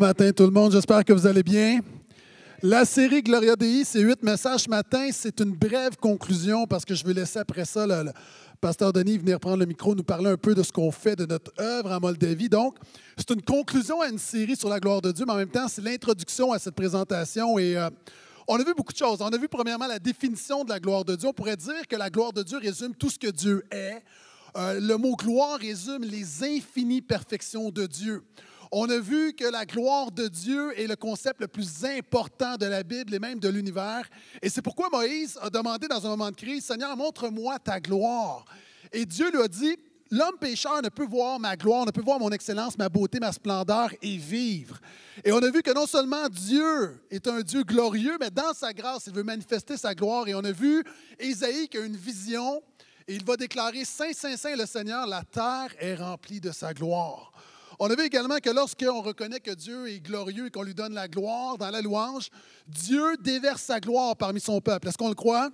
matin tout le monde, j'espère que vous allez bien. La série Gloria Dei, c'est huit messages ce matin. C'est une brève conclusion parce que je vais laisser après ça le, pasteur Denis venir prendre le micro, nous parler un peu de ce qu'on fait, de notre œuvre en Moldavie. Donc, c'est une conclusion à une série sur la gloire de Dieu, mais en même temps, c'est l'introduction à cette présentation. Et euh, on a vu beaucoup de choses. On a vu premièrement la définition de la gloire de Dieu. On pourrait dire que la gloire de Dieu résume tout ce que Dieu est. Euh, le mot gloire résume les infinies perfections de Dieu. On a vu que la gloire de Dieu est le concept le plus important de la Bible et même de l'univers. Et c'est pourquoi Moïse a demandé dans un moment de crise, Seigneur, montre-moi ta gloire. Et Dieu lui a dit, L'homme pécheur ne peut voir ma gloire, ne peut voir mon excellence, ma beauté, ma splendeur et vivre. Et on a vu que non seulement Dieu est un Dieu glorieux, mais dans sa grâce, il veut manifester sa gloire. Et on a vu Ésaïe qui a une vision et il va déclarer Saint, Saint, Saint, le Seigneur, la terre est remplie de sa gloire. On a vu également que lorsqu'on reconnaît que Dieu est glorieux et qu'on lui donne la gloire dans la louange, Dieu déverse sa gloire parmi son peuple. Est-ce qu'on le croit?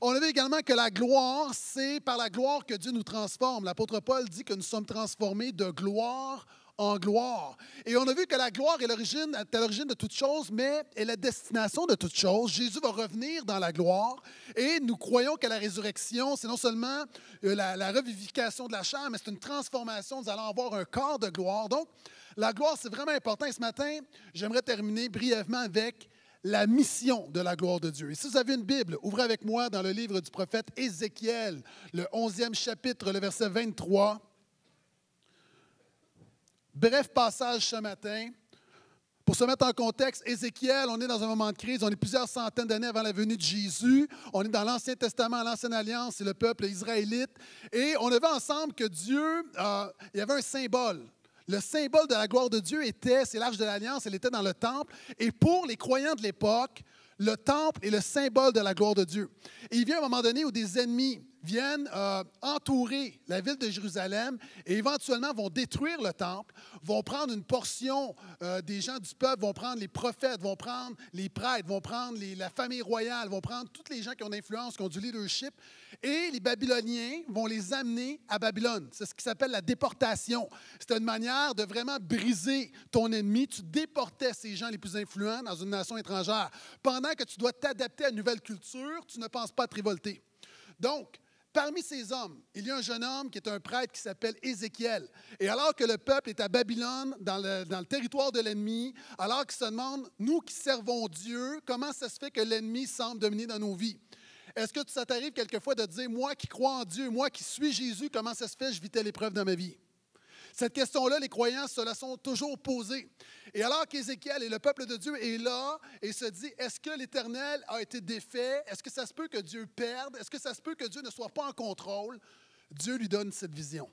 On a vu également que la gloire, c'est par la gloire que Dieu nous transforme. L'apôtre Paul dit que nous sommes transformés de gloire en gloire. Et on a vu que la gloire est, l'origine, à l'origine de toute chose, mais est la destination de toute chose. Jésus va revenir dans la gloire et nous croyons que la résurrection, c'est non seulement euh, la, la revivification de la chair, mais c'est une transformation. Nous allons avoir un corps de gloire. Donc, la gloire, c'est vraiment important. Et ce matin, j'aimerais terminer brièvement avec la mission de la gloire de Dieu. Et si vous avez une Bible, ouvrez avec moi dans le livre du prophète Ézéchiel, le 11e chapitre, le verset 23. Bref passage ce matin. Pour se mettre en contexte, Ézéchiel, on est dans un moment de crise, on est plusieurs centaines d'années avant la venue de Jésus, on est dans l'Ancien Testament, l'Ancienne Alliance, c'est le peuple israélite, et on avait ensemble que Dieu, euh, il y avait un symbole. Le symbole de la gloire de Dieu était, c'est l'arche de l'Alliance, elle était dans le temple, et pour les croyants de l'époque, le temple est le symbole de la gloire de Dieu. Et il vient un moment donné où des ennemis, viennent euh, entourer la ville de Jérusalem et éventuellement vont détruire le temple, vont prendre une portion euh, des gens du peuple, vont prendre les prophètes, vont prendre les prêtres, vont prendre la famille royale, vont prendre tous les gens qui ont influence, qui ont du leadership, et les Babyloniens vont les amener à Babylone. C'est ce qui s'appelle la déportation. C'est une manière de vraiment briser ton ennemi. Tu déportais ces gens les plus influents dans une nation étrangère. Pendant que tu dois t'adapter à une nouvelle culture, tu ne penses pas à te révolter. Donc, Parmi ces hommes, il y a un jeune homme qui est un prêtre qui s'appelle Ézéchiel. Et alors que le peuple est à Babylone, dans le, territoire de l'ennemi, alors qu'il se demande, nous qui servons Dieu, comment ça se fait que l'ennemi semble dominer dans nos vies? Est-ce que ça t'arrive quelquefois de dire, moi qui crois en Dieu, moi qui suis Jésus, comment ça se fait que je vis telle épreuve dans ma vie? Cette question-là, les croyants se la sont toujours posée. Et alors qu'Ézéchiel et le peuple de Dieu est là et se dit, est-ce que l'Éternel a été défait? Est-ce que ça se peut que Dieu perde? Est-ce que ça se peut que Dieu ne soit pas en contrôle? Dieu lui donne cette vision.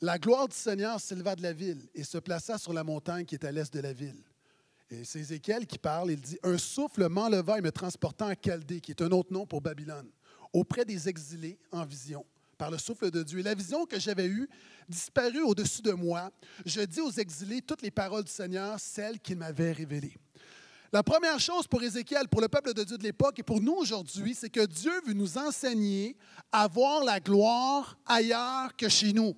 La gloire du Seigneur s'éleva de la ville et se plaça sur la montagne qui est à l'est de la ville. Et c'est Ézéchiel qui parle, il dit Un souffle m'enleva et me transporta en Chaldée, qui est un autre nom pour Babylone, auprès des exilés en vision par le souffle de Dieu. la vision que j'avais eue disparut au-dessus de moi. Je dis aux exilés toutes les paroles du Seigneur, celles qu'il m'avait révélées. La première chose pour Ézéchiel, pour le peuple de Dieu de l'époque et pour nous aujourd'hui, c'est que Dieu veut nous enseigner à voir la gloire ailleurs que chez nous.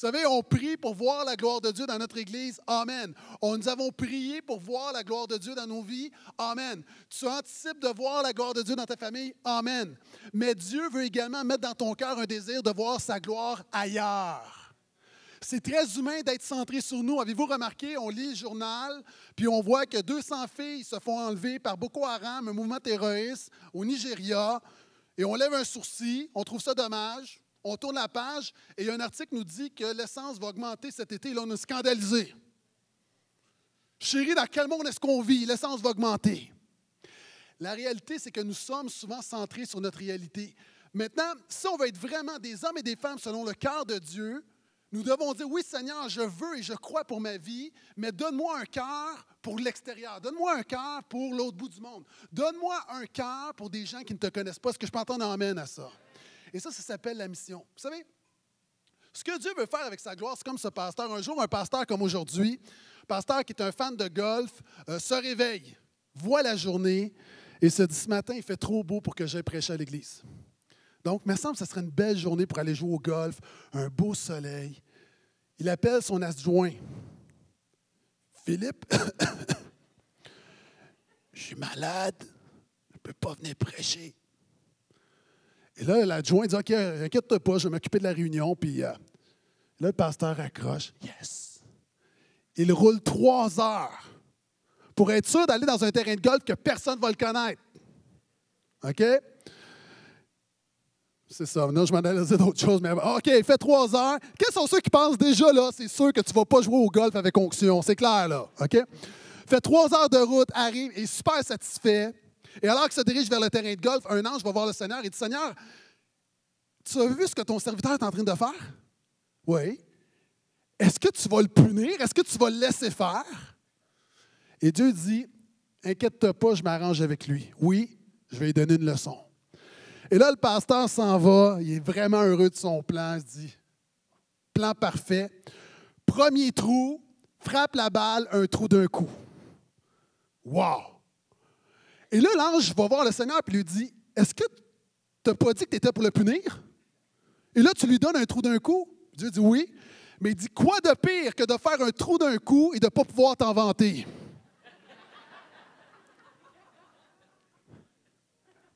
Vous savez, on prie pour voir la gloire de Dieu dans notre Église. Amen. On, nous avons prié pour voir la gloire de Dieu dans nos vies. Amen. Tu anticipes de voir la gloire de Dieu dans ta famille. Amen. Mais Dieu veut également mettre dans ton cœur un désir de voir sa gloire ailleurs. C'est très humain d'être centré sur nous. Avez-vous remarqué, on lit le journal, puis on voit que 200 filles se font enlever par Boko Haram, un mouvement terroriste, au Nigeria, et on lève un sourcil, on trouve ça dommage, on tourne la page et un article nous dit que l'essence va augmenter cet été. Là, on est scandalisé. Chérie, dans quel monde est-ce qu'on vit? L'essence va augmenter. La réalité, c'est que nous sommes souvent centrés sur notre réalité. Maintenant, si on veut être vraiment des hommes et des femmes selon le cœur de Dieu, nous devons dire, oui Seigneur, je veux et je crois pour ma vie, mais donne-moi un cœur pour l'extérieur, donne-moi un cœur pour l'autre bout du monde, donne-moi un cœur pour des gens qui ne te connaissent pas. ce que je peux entendre amène à ça? Et ça, ça s'appelle la mission. Vous savez, ce que Dieu veut faire avec sa gloire, c'est comme ce pasteur. Un jour, un pasteur comme aujourd'hui, pasteur qui est un fan de golf, euh, se réveille, voit la journée et se dit ce matin, il fait trop beau pour que j'aille prêcher à l'église. Donc, il me semble que ce serait une belle journée pour aller jouer au golf, un beau soleil. Il appelle son adjoint. Philippe, je suis malade, je ne peux pas venir prêcher. Et là, l'adjoint dit OK, inquiète-toi pas, je vais m'occuper de la réunion. Puis euh, là, le pasteur accroche Yes Il roule trois heures pour être sûr d'aller dans un terrain de golf que personne ne va le connaître. OK c'est ça. Non, je m'en d'autres choses, mais OK, il fait trois heures. Quels sont ceux qui pensent déjà, là, c'est sûr que tu ne vas pas jouer au golf avec onction, c'est clair, là. OK? Fait trois heures de route, arrive, est super satisfait. Et alors qu'il se dirige vers le terrain de golf, un ange va voir le Seigneur et dit Seigneur, tu as vu ce que ton serviteur est en train de faire Oui. Est-ce que tu vas le punir Est-ce que tu vas le laisser faire Et Dieu dit Inquiète-toi pas, je m'arrange avec lui. Oui, je vais lui donner une leçon. Et là, le pasteur s'en va, il est vraiment heureux de son plan, il se dit Plan parfait. Premier trou, frappe la balle, un trou d'un coup. Wow! Et là, l'ange va voir le Seigneur et lui dit Est-ce que tu n'as pas dit que tu étais pour le punir Et là, tu lui donnes un trou d'un coup. Dieu dit Oui. Mais il dit Quoi de pire que de faire un trou d'un coup et de ne pas pouvoir t'en vanter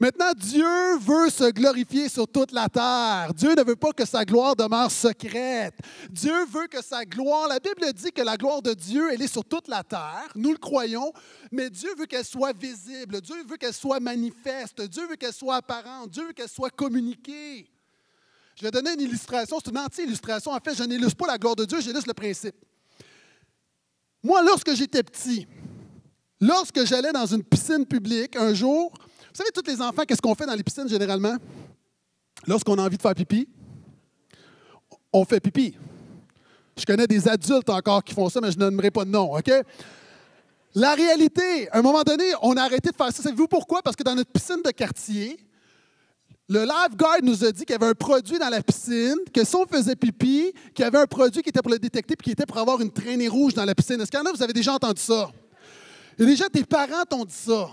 Maintenant, Dieu veut se glorifier sur toute la terre. Dieu ne veut pas que sa gloire demeure secrète. Dieu veut que sa gloire, la Bible dit que la gloire de Dieu, elle est sur toute la terre, nous le croyons, mais Dieu veut qu'elle soit visible, Dieu veut qu'elle soit manifeste, Dieu veut qu'elle soit apparente, Dieu veut qu'elle soit communiquée. Je vais donner une illustration, c'est une anti-illustration. En fait, je n'illustre pas la gloire de Dieu, j'illustre le principe. Moi, lorsque j'étais petit, lorsque j'allais dans une piscine publique, un jour, vous savez, tous les enfants, qu'est-ce qu'on fait dans les piscines généralement? Lorsqu'on a envie de faire pipi, on fait pipi. Je connais des adultes encore qui font ça, mais je ne donnerai pas de nom, OK? La réalité, à un moment donné, on a arrêté de faire ça. Savez-vous pourquoi? Parce que dans notre piscine de quartier, le lifeguard nous a dit qu'il y avait un produit dans la piscine, que si on faisait pipi, qu'il y avait un produit qui était pour le détecter puis qui était pour avoir une traînée rouge dans la piscine. Est-ce qu'il y en a, vous avez déjà entendu ça? Et déjà, tes parents t'ont dit ça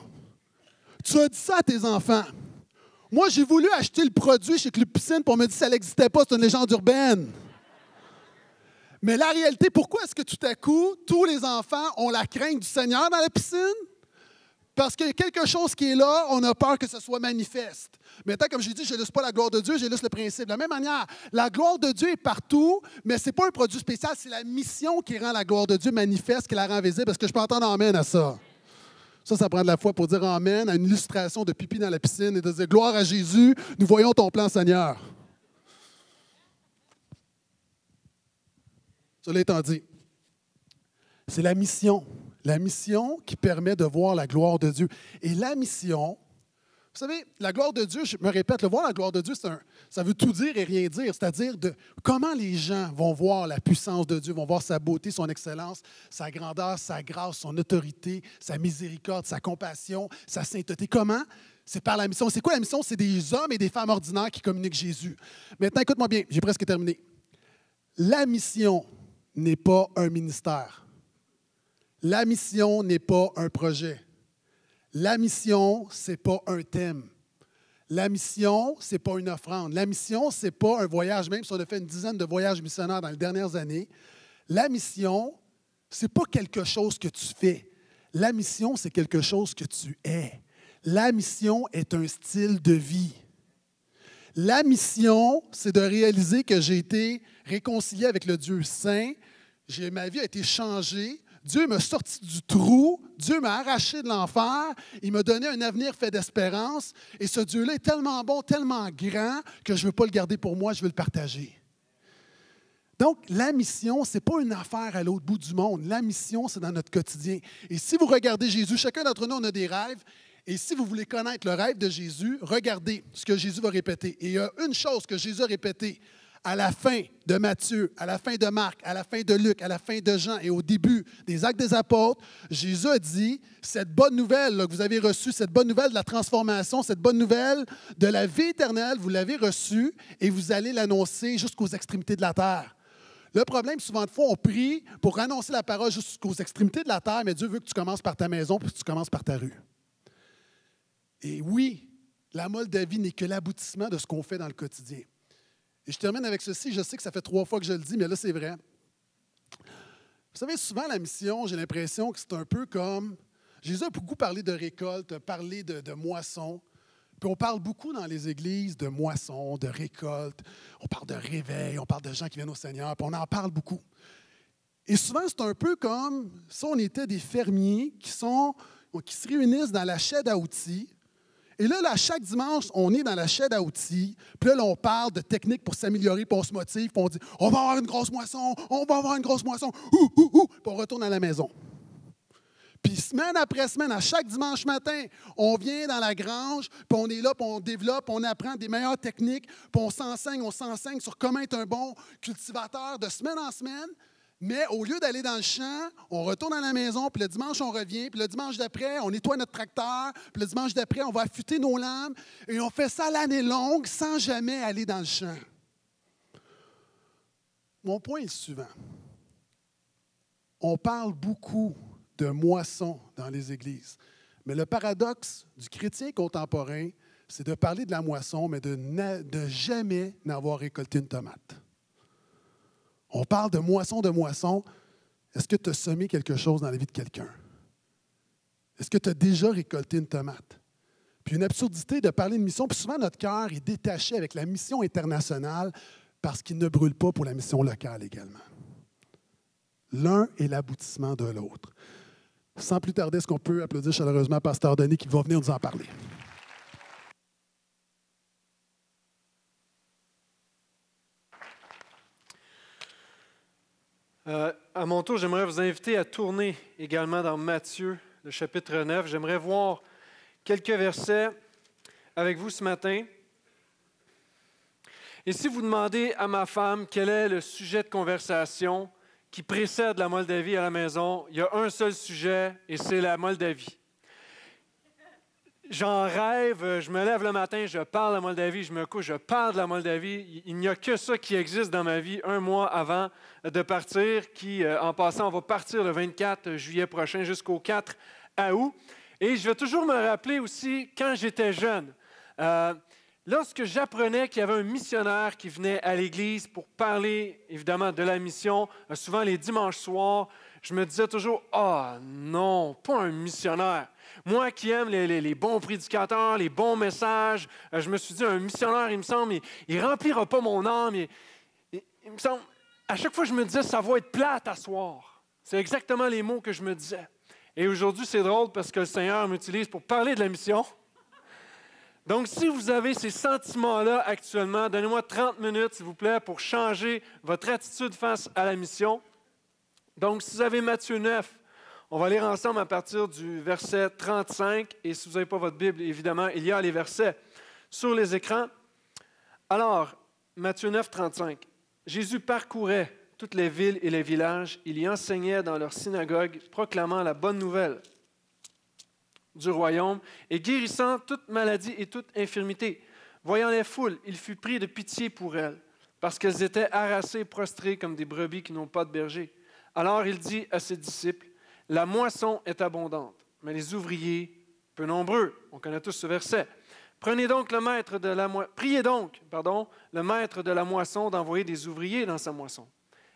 tu as dit ça à tes enfants. Moi, j'ai voulu acheter le produit chez Club Piscine pour me dire que ça n'existait pas, c'est une légende urbaine. Mais la réalité, pourquoi est-ce que tout à coup, tous les enfants ont la crainte du Seigneur dans la piscine? Parce qu'il y a quelque chose qui est là, on a peur que ce soit manifeste. Mais tant, comme j'ai dit, je ne pas la gloire de Dieu, je le principe. De la même manière, la gloire de Dieu est partout, mais ce n'est pas un produit spécial, c'est la mission qui rend la gloire de Dieu manifeste, qui la rend visible. est que je peux entendre amène à ça? Ça, ça prend de la foi pour dire Amen à une illustration de pipi dans la piscine et de dire Gloire à Jésus, nous voyons ton plan, Seigneur. Cela étant dit, c'est la mission. La mission qui permet de voir la gloire de Dieu. Et la mission, vous savez, la gloire de Dieu, je me répète, le voir la gloire de Dieu, ça veut tout dire et rien dire, c'est-à-dire de comment les gens vont voir la puissance de Dieu, vont voir sa beauté, son excellence, sa grandeur, sa grâce, son autorité, sa miséricorde, sa compassion, sa sainteté. Comment? C'est par la mission. C'est quoi la mission? C'est des hommes et des femmes ordinaires qui communiquent Jésus. Maintenant, écoute-moi bien, j'ai presque terminé. La mission n'est pas un ministère. La mission n'est pas un projet. La mission, c'est pas un thème. La mission, c'est pas une offrande. La mission, c'est pas un voyage, même si on a fait une dizaine de voyages missionnaires dans les dernières années. La mission, c'est pas quelque chose que tu fais. La mission, c'est quelque chose que tu es. La mission est un style de vie. La mission, c'est de réaliser que j'ai été réconcilié avec le Dieu saint, ma vie a été changée, Dieu m'a sorti du trou, Dieu m'a arraché de l'enfer, il m'a donné un avenir fait d'espérance, et ce Dieu-là est tellement bon, tellement grand, que je ne veux pas le garder pour moi, je veux le partager. Donc, la mission, ce n'est pas une affaire à l'autre bout du monde. La mission, c'est dans notre quotidien. Et si vous regardez Jésus, chacun d'entre nous, on a des rêves. Et si vous voulez connaître le rêve de Jésus, regardez ce que Jésus va répéter. Et il y a une chose que Jésus a répétée à la fin de Matthieu, à la fin de Marc, à la fin de Luc, à la fin de Jean et au début des actes des apôtres, Jésus a dit, cette bonne nouvelle que vous avez reçue, cette bonne nouvelle de la transformation, cette bonne nouvelle de la vie éternelle, vous l'avez reçue et vous allez l'annoncer jusqu'aux extrémités de la terre. Le problème, souvent de fois, on prie pour annoncer la parole jusqu'aux extrémités de la terre, mais Dieu veut que tu commences par ta maison, puis que tu commences par ta rue. Et oui, la de vie n'est que l'aboutissement de ce qu'on fait dans le quotidien je termine avec ceci. Je sais que ça fait trois fois que je le dis, mais là, c'est vrai. Vous savez, souvent, la mission, j'ai l'impression que c'est un peu comme. Jésus a beaucoup parlé de récolte, parlé de, moisson. Puis on parle beaucoup dans les églises de moisson, de récolte. On parle de réveil, on parle de gens qui viennent au Seigneur, puis on en parle beaucoup. Et souvent, c'est un peu comme si on était des fermiers qui, sont, qui se réunissent dans la chaîne à outils et là, chaque dimanche, on est dans la chaîne à outils. Puis là, on parle de techniques pour s'améliorer, pour on se motive, puis on dit on va avoir une grosse moisson, on va avoir une grosse moisson, ouh, ouh, ouh, puis on retourne à la maison. Puis semaine après semaine, à chaque dimanche matin, on vient dans la grange, puis on est là, puis on développe, on apprend des meilleures techniques, puis on s'enseigne, on s'enseigne sur comment être un bon cultivateur de semaine en semaine. Mais au lieu d'aller dans le champ, on retourne à la maison, puis le dimanche, on revient, puis le dimanche d'après, on nettoie notre tracteur, puis le dimanche d'après, on va affûter nos lames, et on fait ça l'année longue sans jamais aller dans le champ. Mon point est le suivant. On parle beaucoup de moisson dans les églises, mais le paradoxe du chrétien contemporain, c'est de parler de la moisson, mais de, de jamais n'avoir récolté une tomate. On parle de moisson de moisson. Est-ce que tu as semé quelque chose dans la vie de quelqu'un? Est-ce que tu as déjà récolté une tomate? Puis une absurdité de parler de mission, puis souvent notre cœur est détaché avec la mission internationale parce qu'il ne brûle pas pour la mission locale également. L'un est l'aboutissement de l'autre. Sans plus tarder, est-ce qu'on peut applaudir chaleureusement Pasteur Denis qui va venir nous en parler? Euh, à mon tour, j'aimerais vous inviter à tourner également dans Matthieu, le chapitre 9. J'aimerais voir quelques versets avec vous ce matin. Et si vous demandez à ma femme quel est le sujet de conversation qui précède la Moldavie à la maison, il y a un seul sujet et c'est la Moldavie. J'en rêve, euh, je me lève le matin, je parle de Moldavie, je me couche, je parle de la Moldavie. Il n'y a que ça qui existe dans ma vie un mois avant de partir, qui, euh, en passant, on va partir le 24 juillet prochain jusqu'au 4 août. Et je vais toujours me rappeler aussi quand j'étais jeune. Euh, lorsque j'apprenais qu'il y avait un missionnaire qui venait à l'église pour parler, évidemment, de la mission, souvent les dimanches soirs, je me disais toujours, ah oh, non, pas un missionnaire. Moi qui aime les, bons prédicateurs, les bons messages, euh, je me suis dit, un missionnaire, il me semble, il ne remplira pas mon âme. me semble, à chaque fois, je me disais, ça va être plate à soir. C'est exactement les mots que je me disais. Et aujourd'hui, c'est drôle parce que le Seigneur m'utilise pour parler de la mission. Donc, si vous avez ces sentiments-là actuellement, donnez-moi 30 minutes, s'il vous plaît, pour changer votre attitude face à la mission. Donc, si vous avez Matthieu 9, on va lire ensemble à partir du verset 35, et si vous n'avez pas votre Bible, évidemment, il y a les versets sur les écrans. Alors, Matthieu 9, 35, Jésus parcourait toutes les villes et les villages, il y enseignait dans leurs synagogues, proclamant la bonne nouvelle du royaume et guérissant toute maladie et toute infirmité. Voyant les foules, il fut pris de pitié pour elles, parce qu'elles étaient harassées et prostrées comme des brebis qui n'ont pas de berger. Alors il dit à ses disciples, la moisson est abondante, mais les ouvriers peu nombreux. On connaît tous ce verset. Prenez donc le maître de la moisson, priez donc, pardon, le maître de la moisson d'envoyer des ouvriers dans sa moisson.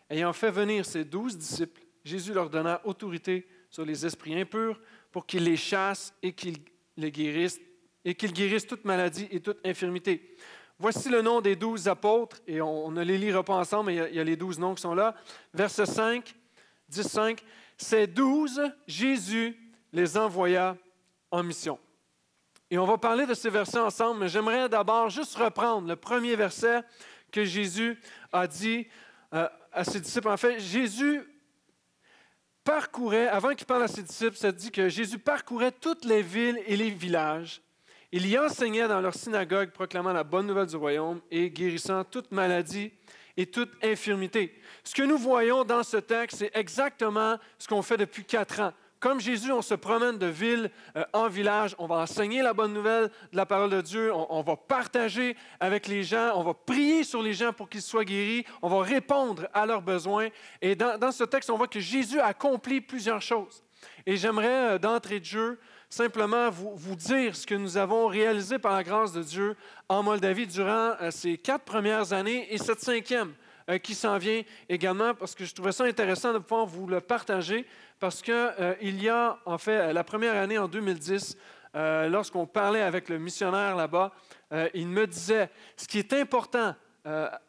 Ayant fait venir ses douze disciples, Jésus leur donna autorité sur les esprits impurs pour qu'ils les chassent et qu'ils les guérissent et qu'ils guérissent toute maladie et toute infirmité. Voici le nom des douze apôtres, et on, ne les lira pas ensemble, mais il y, a, il y a les douze noms qui sont là. Verset 5, 10, 5. Ces douze, Jésus les envoya en mission. Et on va parler de ces versets ensemble, mais j'aimerais d'abord juste reprendre le premier verset que Jésus a dit euh, à ses disciples. En fait, Jésus parcourait, avant qu'il parle à ses disciples, ça dit que Jésus parcourait toutes les villes et les villages. Il y enseignait dans leur synagogue, proclamant la bonne nouvelle du royaume et guérissant toute maladie et toute infirmité. Ce que nous voyons dans ce texte, c'est exactement ce qu'on fait depuis quatre ans. Comme Jésus, on se promène de ville euh, en village, on va enseigner la bonne nouvelle de la parole de Dieu, on, va partager avec les gens, on va prier sur les gens pour qu'ils soient guéris, on va répondre à leurs besoins. Et dans, dans ce texte, on voit que Jésus accomplit plusieurs choses. Et j'aimerais, euh, d'entrée de jeu, simplement vous, vous, dire ce que nous avons réalisé par la grâce de Dieu en Moldavie durant euh, ces quatre premières années et cette cinquième euh, qui s'en vient également, parce que je trouvais ça intéressant de pouvoir vous le partager, parce qu'il euh, il y a, en fait, la première année en 2010, lorsqu'on parlait avec le missionnaire là-bas, il me disait, ce qui est important à,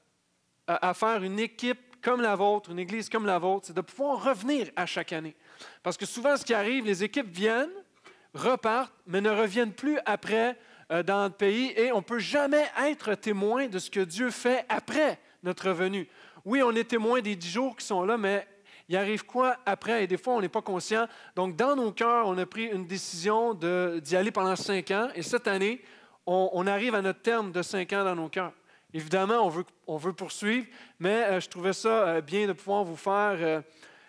à faire une équipe comme la vôtre, une église comme la vôtre, c'est de pouvoir revenir à chaque année. Parce que souvent, ce qui arrive, les équipes viennent, repartent, mais ne reviennent plus après euh, dans le pays et on ne peut jamais être témoin de ce que Dieu fait après notre venue. Oui, on est témoin des dix jours qui sont là, mais il arrive quoi après? Et des fois, on n'est pas conscient. Donc, dans nos cœurs, on a pris une décision d'y aller pendant cinq ans. Et cette année, on, arrive à notre terme de cinq ans dans nos cœurs. Évidemment, on veut, on veut poursuivre, mais euh, je trouvais ça euh, bien de pouvoir vous faire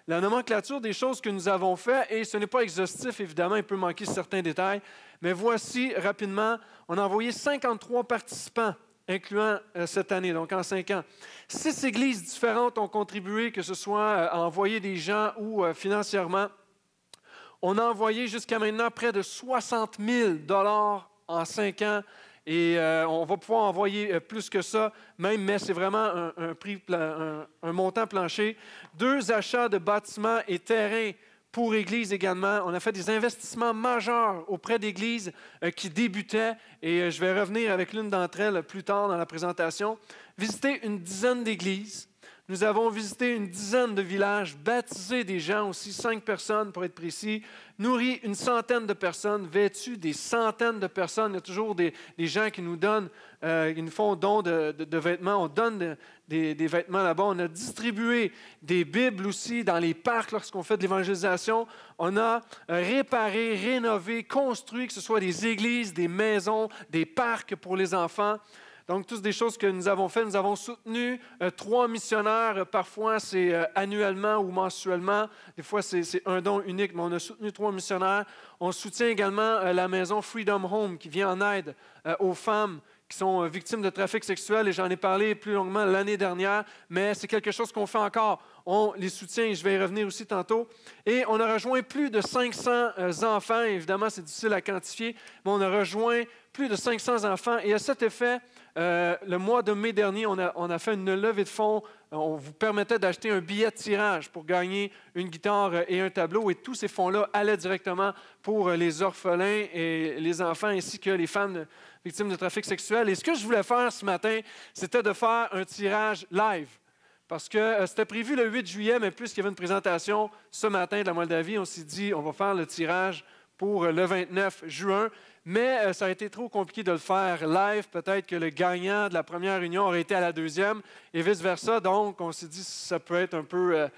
la nomenclature des choses que nous avons faites, et ce n'est pas exhaustif, évidemment, il peut manquer certains détails, mais voici rapidement, on a envoyé 53 participants, incluant euh, cette année, donc en cinq ans. Six églises différentes ont contribué, que ce soit euh, à envoyer des gens ou euh, financièrement. On a envoyé jusqu'à maintenant près de 60 000 dollars en cinq ans et euh, on va pouvoir envoyer euh, plus que ça, même, mais c'est vraiment un, un montant plancher. Deux achats de bâtiments et terrains pour Église également. On a fait des investissements majeurs auprès d'Églises euh, qui débutaient et je vais revenir avec l'une d'entre elles plus tard dans la présentation. Visiter une dizaine d'Églises nous avons visité une dizaine de villages, baptisé des gens aussi, cinq personnes pour être précis, nourri une centaine de personnes, vêtu des centaines de personnes. Il y a toujours des, gens qui nous donnent, euh, qui nous font don de, vêtements. On donne des, vêtements là-bas. On a distribué des Bibles aussi dans les parcs lorsqu'on fait de l'évangélisation. On a euh, réparé, rénové, construit, que ce soit des églises, des maisons, des parcs pour les enfants. Donc, toutes des choses que nous avons faites. Nous avons soutenu euh, trois missionnaires. Euh, parfois, c'est euh, annuellement ou mensuellement. Des fois, c'est un don unique, mais on a soutenu trois missionnaires. On soutient également la maison Freedom Home qui vient en aide aux femmes qui sont victimes de trafic sexuel, et j'en ai parlé plus longuement l'année dernière, mais c'est quelque chose qu'on fait encore. On les soutient, et je vais y revenir aussi tantôt. Et on a rejoint plus de 500 enfants, évidemment c'est difficile à quantifier, mais on a rejoint plus de 500 enfants, et à cet effet, euh, le mois de mai dernier, on a, fait une levée de fonds. On vous permettait d'acheter un billet de tirage pour gagner une guitare euh, et un tableau. Et tous ces fonds-là allaient directement pour euh, les orphelins et les enfants, ainsi que les femmes victimes de trafic sexuel. Et ce que je voulais faire ce matin, c'était de faire un tirage live. Parce que c'était prévu le 8 juillet, mais puisqu'il y avait une présentation ce matin de la Moldavie, on s'est dit, on va faire le tirage pour le 29 juin mais euh, ça a été trop compliqué de le faire live. Peut-être que le gagnant de la première réunion aurait été à la deuxième et vice-versa. Donc, on s'est dit, que ça peut être un peu euh,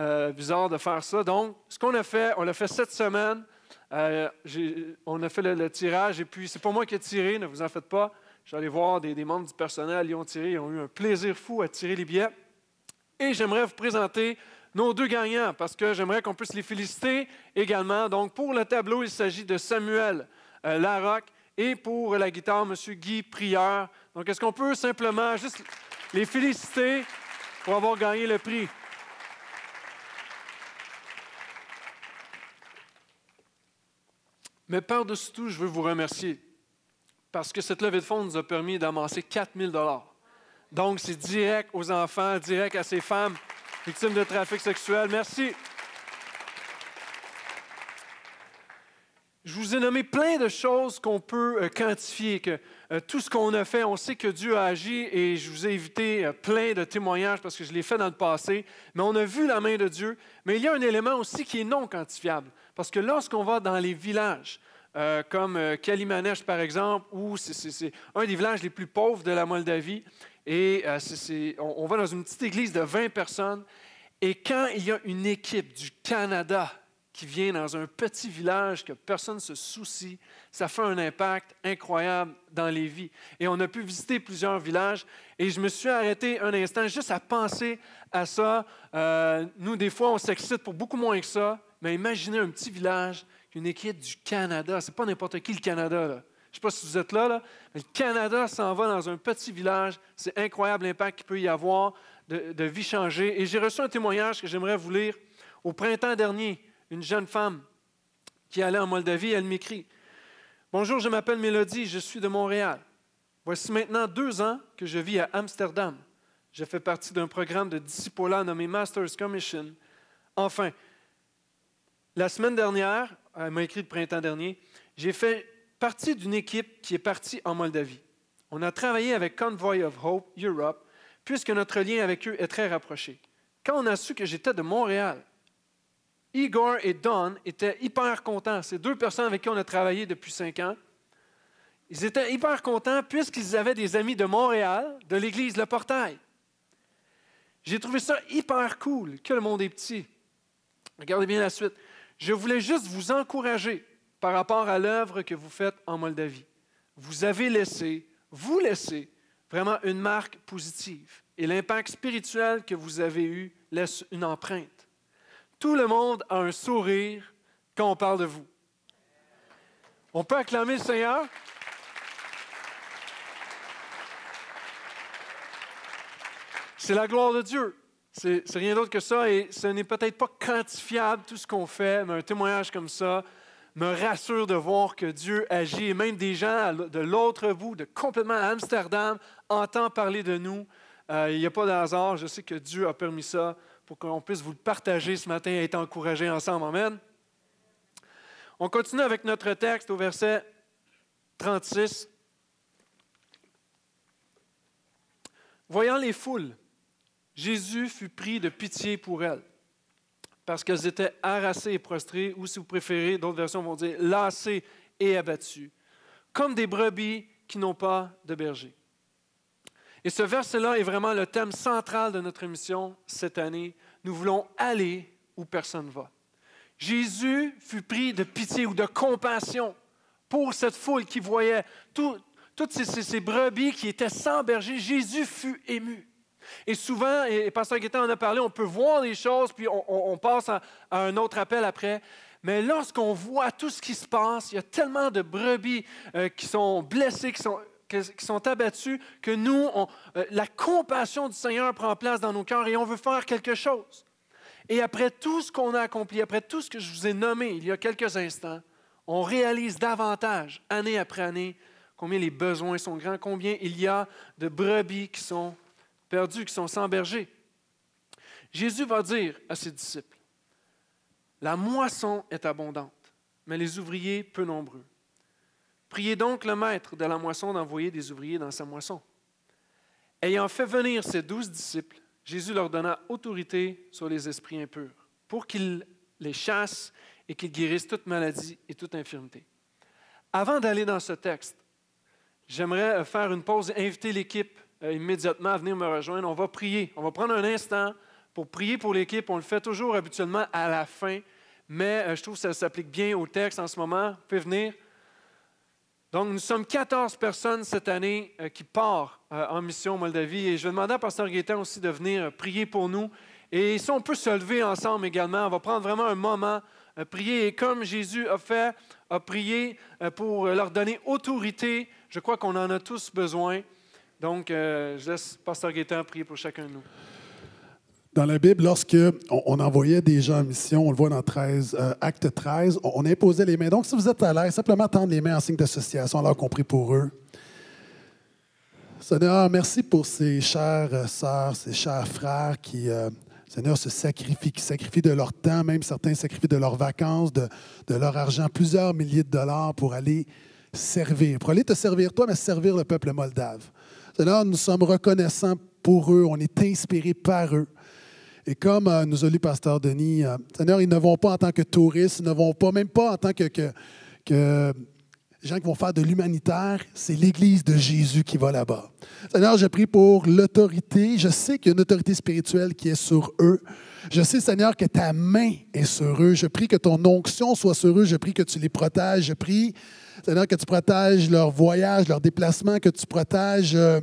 euh, bizarre de faire ça. Donc, ce qu'on a fait, on l'a fait cette semaine. on a fait le, tirage et puis, c'est pas moi qui ai tiré, ne vous en faites pas. J'allais voir des, des, membres du personnel, ils ont tiré, ils ont eu un plaisir fou à tirer les billets. Et j'aimerais vous présenter nos deux gagnants parce que j'aimerais qu'on puisse les féliciter également. Donc, pour le tableau, il s'agit de Samuel. Euh, la rock et pour la guitare, M. Guy Prieur. Donc, est-ce qu'on peut simplement juste les féliciter pour avoir gagné le prix? Mais par-dessus tout, je veux vous remercier parce que cette levée de fonds nous a permis d'amasser 4 000 Donc, c'est direct aux enfants, direct à ces femmes victimes de trafic sexuel. Merci. vous ai nommé plein de choses qu'on peut euh, quantifier, que euh, tout ce qu'on a fait, on sait que Dieu a agi et je vous ai évité euh, plein de témoignages parce que je l'ai fait dans le passé, mais on a vu la main de Dieu. Mais il y a un élément aussi qui est non quantifiable, parce que lorsqu'on va dans les villages, comme Kalimanesh par exemple, où c'est un des villages les plus pauvres de la Moldavie, et on va dans une petite église de 20 personnes, et quand il y a une équipe du Canada, qui vient dans un petit village que personne ne se soucie, ça fait un impact incroyable dans les vies. Et on a pu visiter plusieurs villages et je me suis arrêté un instant juste à penser à ça. Euh, nous, des fois, on s'excite pour beaucoup moins que ça, mais imaginez un petit village, une équipe du Canada. n'est pas n'importe qui le Canada. Là. Je ne sais pas si vous êtes là, là mais le Canada s'en va dans un petit village. C'est incroyable l'impact qu'il peut y avoir de, de vie changée. Et j'ai reçu un témoignage que j'aimerais vous lire au printemps dernier une jeune femme qui allait en Moldavie, elle m'écrit Bonjour, je m'appelle Mélodie, je suis de Montréal. Voici maintenant deux ans que je vis à Amsterdam. Je fais partie d'un programme de discipola nommé Masters Commission. Enfin, la semaine dernière, elle m'a écrit le printemps dernier, j'ai fait partie d'une équipe qui est partie en Moldavie. On a travaillé avec Convoy of Hope Europe, puisque notre lien avec eux est très rapproché. Quand on a su que j'étais de Montréal, Igor et Don étaient hyper contents. Ces deux personnes avec qui on a travaillé depuis cinq ans. Ils étaient hyper contents puisqu'ils avaient des amis de Montréal, de l'église Le Portail. J'ai trouvé ça hyper cool que le monde est petit. Regardez bien la suite. Je voulais juste vous encourager par rapport à l'œuvre que vous faites en Moldavie. Vous avez laissé, vous laissez vraiment une marque positive et l'impact spirituel que vous avez eu laisse une empreinte. Tout le monde a un sourire quand on parle de vous. On peut acclamer le Seigneur. C'est la gloire de Dieu. C'est rien d'autre que ça et ce n'est peut-être pas quantifiable tout ce qu'on fait, mais un témoignage comme ça me rassure de voir que Dieu agit et même des gens de l'autre bout, de complètement à Amsterdam, entendent parler de nous. Euh, il n'y a pas hasard. je sais que Dieu a permis ça pour qu'on puisse vous le partager ce matin et être encouragés ensemble. Amen. On continue avec notre texte au verset 36. Voyant les foules, Jésus fut pris de pitié pour elles, parce qu'elles étaient harassées et prostrées, ou si vous préférez, d'autres versions vont dire lassées et abattues, comme des brebis qui n'ont pas de berger. Et ce verset-là est vraiment le thème central de notre émission cette année. Nous voulons aller où personne ne va. Jésus fut pris de pitié ou de compassion pour cette foule qui voyait toutes ces, brebis qui étaient sans berger. Jésus fut ému. Et souvent, et Pastor Guétin en a parlé, on peut voir les choses, puis on, passe à, un autre appel après. Mais lorsqu'on voit tout ce qui se passe, il y a tellement de brebis euh, qui sont blessées, qui sont qui sont abattus, que nous, euh, la compassion du Seigneur prend place dans nos cœurs et on veut faire quelque chose. Et après tout ce qu'on a accompli, après tout ce que je vous ai nommé il y a quelques instants, on réalise davantage, année après année, combien les besoins sont grands, combien il y a de brebis qui sont perdus, qui sont sans berger. Jésus va dire à ses disciples, La moisson est abondante, mais les ouvriers peu nombreux. Priez donc le maître de la moisson d'envoyer des ouvriers dans sa moisson. Ayant fait venir ses douze disciples, Jésus leur donna autorité sur les esprits impurs pour qu'ils les chassent et qu'ils guérissent toute maladie et toute infirmité. Avant d'aller dans ce texte, j'aimerais euh, faire une pause et inviter l'équipe euh, immédiatement à venir me rejoindre. On va prier. On va prendre un instant pour prier pour l'équipe. On le fait toujours habituellement à la fin, mais euh, je trouve que ça s'applique bien au texte en ce moment. Vous pouvez venir. Donc, nous sommes 14 personnes cette année euh, qui partent euh, en mission au Moldavie. Et je vais demander à Pasteur Gaétan aussi de venir euh, prier pour nous. Et si on peut se lever ensemble également, on va prendre vraiment un moment, à prier. Et comme Jésus a fait, a prier pour leur donner autorité, je crois qu'on en a tous besoin. Donc, je laisse Pasteur Gaétan prier pour chacun de nous. Dans la Bible, lorsque on, envoyait des gens en mission, on le voit dans 13, euh, Acte 13, on, imposait les mains. Donc, si vous êtes à l'aise, simplement tendre les mains en signe d'association, alors compris pour eux. Seigneur, ah, merci pour ces chères euh, sœurs, ces chers frères qui, euh, Seigneur, se sacrifient, qui sacrifient de leur temps, même certains sacrifient de leurs vacances, de, de leur argent, plusieurs milliers de dollars pour aller servir, pour aller te servir toi, mais servir le peuple moldave. Seigneur, nous sommes reconnaissants pour eux, on est inspirés par eux. Et comme euh, nous a lu Pasteur Denis, euh, Seigneur, ils ne vont pas en tant que touristes, ils ne vont pas, même pas en tant que, que, gens qui vont faire de l'humanitaire, c'est l'Église de Jésus qui va là-bas. Seigneur, je prie pour l'autorité. Je sais qu'il y a une autorité spirituelle qui est sur eux. Je sais, Seigneur, que ta main est sur eux. Je prie que ton onction soit sur eux. Je prie que tu les protèges. Je prie, Seigneur, que tu protèges leur voyage, leur déplacement, que tu protèges... Euh,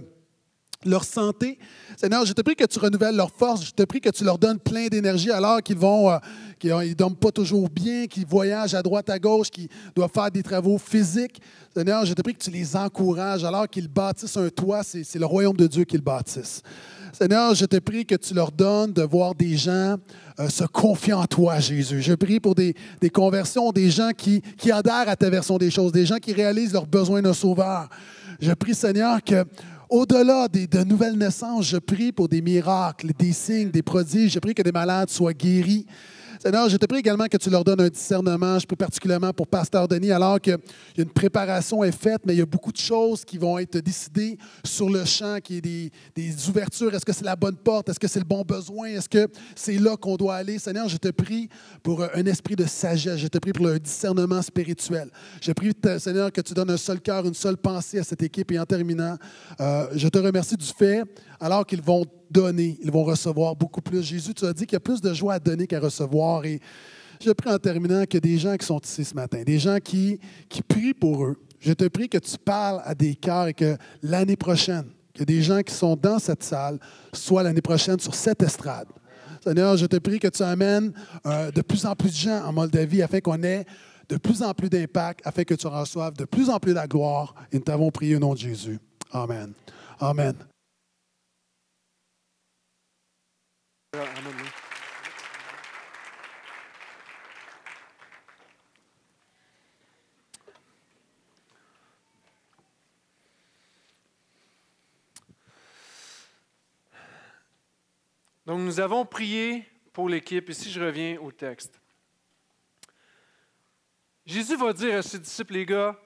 leur santé. Seigneur, je te prie que tu renouvelles leur force. Je te prie que tu leur donnes plein d'énergie alors qu'ils vont, euh, qu'ils ne dorment pas toujours bien, qu'ils voyagent à droite, à gauche, qu'ils doivent faire des travaux physiques. Seigneur, je te prie que tu les encourages alors qu'ils bâtissent un toit. C'est le royaume de Dieu qu'ils bâtissent. Seigneur, je te prie que tu leur donnes de voir des gens euh, se confier en toi, Jésus. Je prie pour des, conversions, des gens qui, qui adhèrent à ta version des choses, des gens qui réalisent leurs besoins de sauveur. Je prie, Seigneur, que au-delà de nouvelles naissances, je prie pour des miracles, des signes, des prodiges. Je prie que des malades soient guéris. Seigneur, je te prie également que tu leur donnes un discernement, je prie particulièrement pour Pasteur Denis, alors qu'une une préparation est faite, mais il y a beaucoup de choses qui vont être décidées sur le champ, qui est des, des ouvertures. Est-ce que c'est la bonne porte? Est-ce que c'est le bon besoin? Est-ce que c'est là qu'on doit aller? Seigneur, je te prie pour un esprit de sagesse. Je te prie pour un discernement spirituel. Je prie, Seigneur, que tu donnes un seul cœur, une seule pensée à cette équipe. Et en terminant, euh, je te remercie du fait, alors qu'ils vont donner, ils vont recevoir beaucoup plus. Jésus, tu as dit qu'il y a plus de joie à donner qu'à recevoir. Et je prie en terminant que des gens qui sont ici ce matin, des gens qui, qui prient pour eux, je te prie que tu parles à des cœurs et que l'année prochaine, que des gens qui sont dans cette salle soient l'année prochaine sur cette estrade. Seigneur, je te prie que tu amènes euh, de plus en plus de gens en Moldavie afin qu'on ait de plus en plus d'impact, afin que tu reçoives de plus en plus la gloire. Et nous t'avons prié au nom de Jésus. Amen. Amen. Euh, Donc nous avons prié pour l'équipe. Ici, je reviens au texte. Jésus va dire à ses disciples, les gars,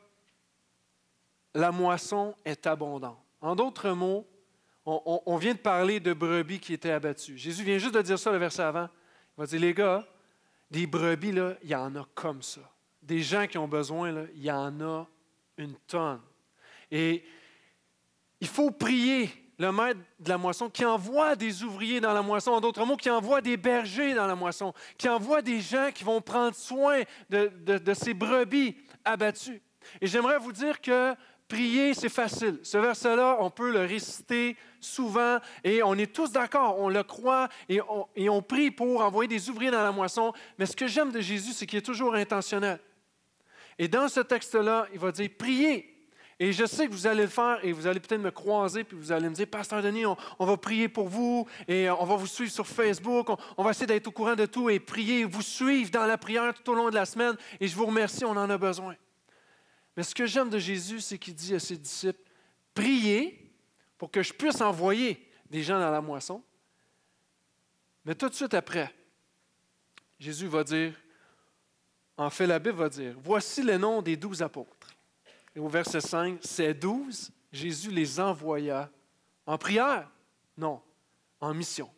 la moisson est abondante. En d'autres mots, on, vient de parler de brebis qui étaient abattues. Jésus vient juste de dire ça le verset avant. Il va dire, les gars, des brebis, là, il y en a comme ça. Des gens qui ont besoin, là, il y en a une tonne. Et il faut prier le maître de la moisson qui envoie des ouvriers dans la moisson, en d'autres mots, qui envoie des bergers dans la moisson, qui envoie des gens qui vont prendre soin de, de ces brebis abattues. Et j'aimerais vous dire que Prier, c'est facile. Ce verset-là, on peut le réciter souvent et on est tous d'accord, on le croit et on, prie pour envoyer des ouvriers dans la moisson. Mais ce que j'aime de Jésus, c'est qu'il est toujours intentionnel. Et dans ce texte-là, il va dire, priez. Et je sais que vous allez le faire et vous allez peut-être me croiser puis vous allez me dire, Pasteur Denis, on, va prier pour vous et on va vous suivre sur Facebook, on, on va essayer d'être au courant de tout et prier, vous suivre dans la prière tout au long de la semaine. Et je vous remercie, on en a besoin. Mais ce que j'aime de Jésus, c'est qu'il dit à ses disciples, priez pour que je puisse envoyer des gens dans la moisson. Mais tout de suite après, Jésus va dire, en fait, la Bible va dire, voici le nom des douze apôtres. Et au verset 5, ces douze, Jésus les envoya en prière, non, en mission.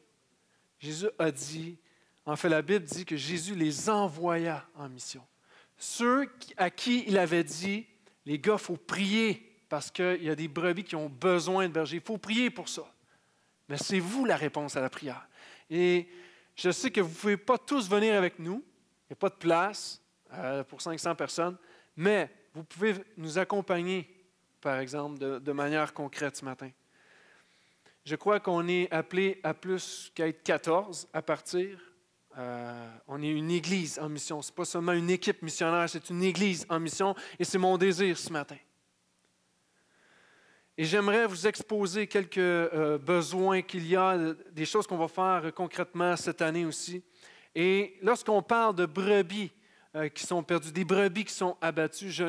Jésus a dit, en fait, la Bible dit que Jésus les envoya en mission. Ceux à qui il avait dit, les gars, il faut prier parce qu'il y a des brebis qui ont besoin de berger. Il faut prier pour ça. Mais c'est vous la réponse à la prière. Et je sais que vous ne pouvez pas tous venir avec nous. Il n'y a pas de place euh, pour 500 personnes. Mais vous pouvez nous accompagner, par exemple, de, de manière concrète ce matin. Je crois qu'on est appelé à plus qu'à être 14 à partir. Euh, on est une église en mission. Ce n'est pas seulement une équipe missionnaire, c'est une église en mission. Et c'est mon désir ce matin. Et j'aimerais vous exposer quelques euh, besoins qu'il y a, des choses qu'on va faire concrètement cette année aussi. Et lorsqu'on parle de brebis euh, qui sont perdues, des brebis qui sont abattues, je,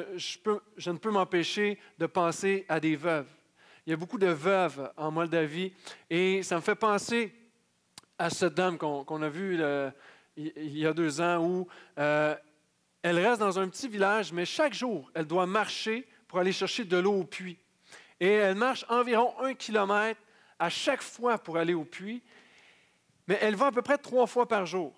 je ne peux m'empêcher de penser à des veuves. Il y a beaucoup de veuves en Moldavie et ça me fait penser à cette dame qu'on a vue il y a deux ans où euh, elle reste dans un petit village, mais chaque jour, elle doit marcher pour aller chercher de l'eau au puits. Et elle marche environ un kilomètre à chaque fois pour aller au puits, mais elle va à peu près trois fois par jour.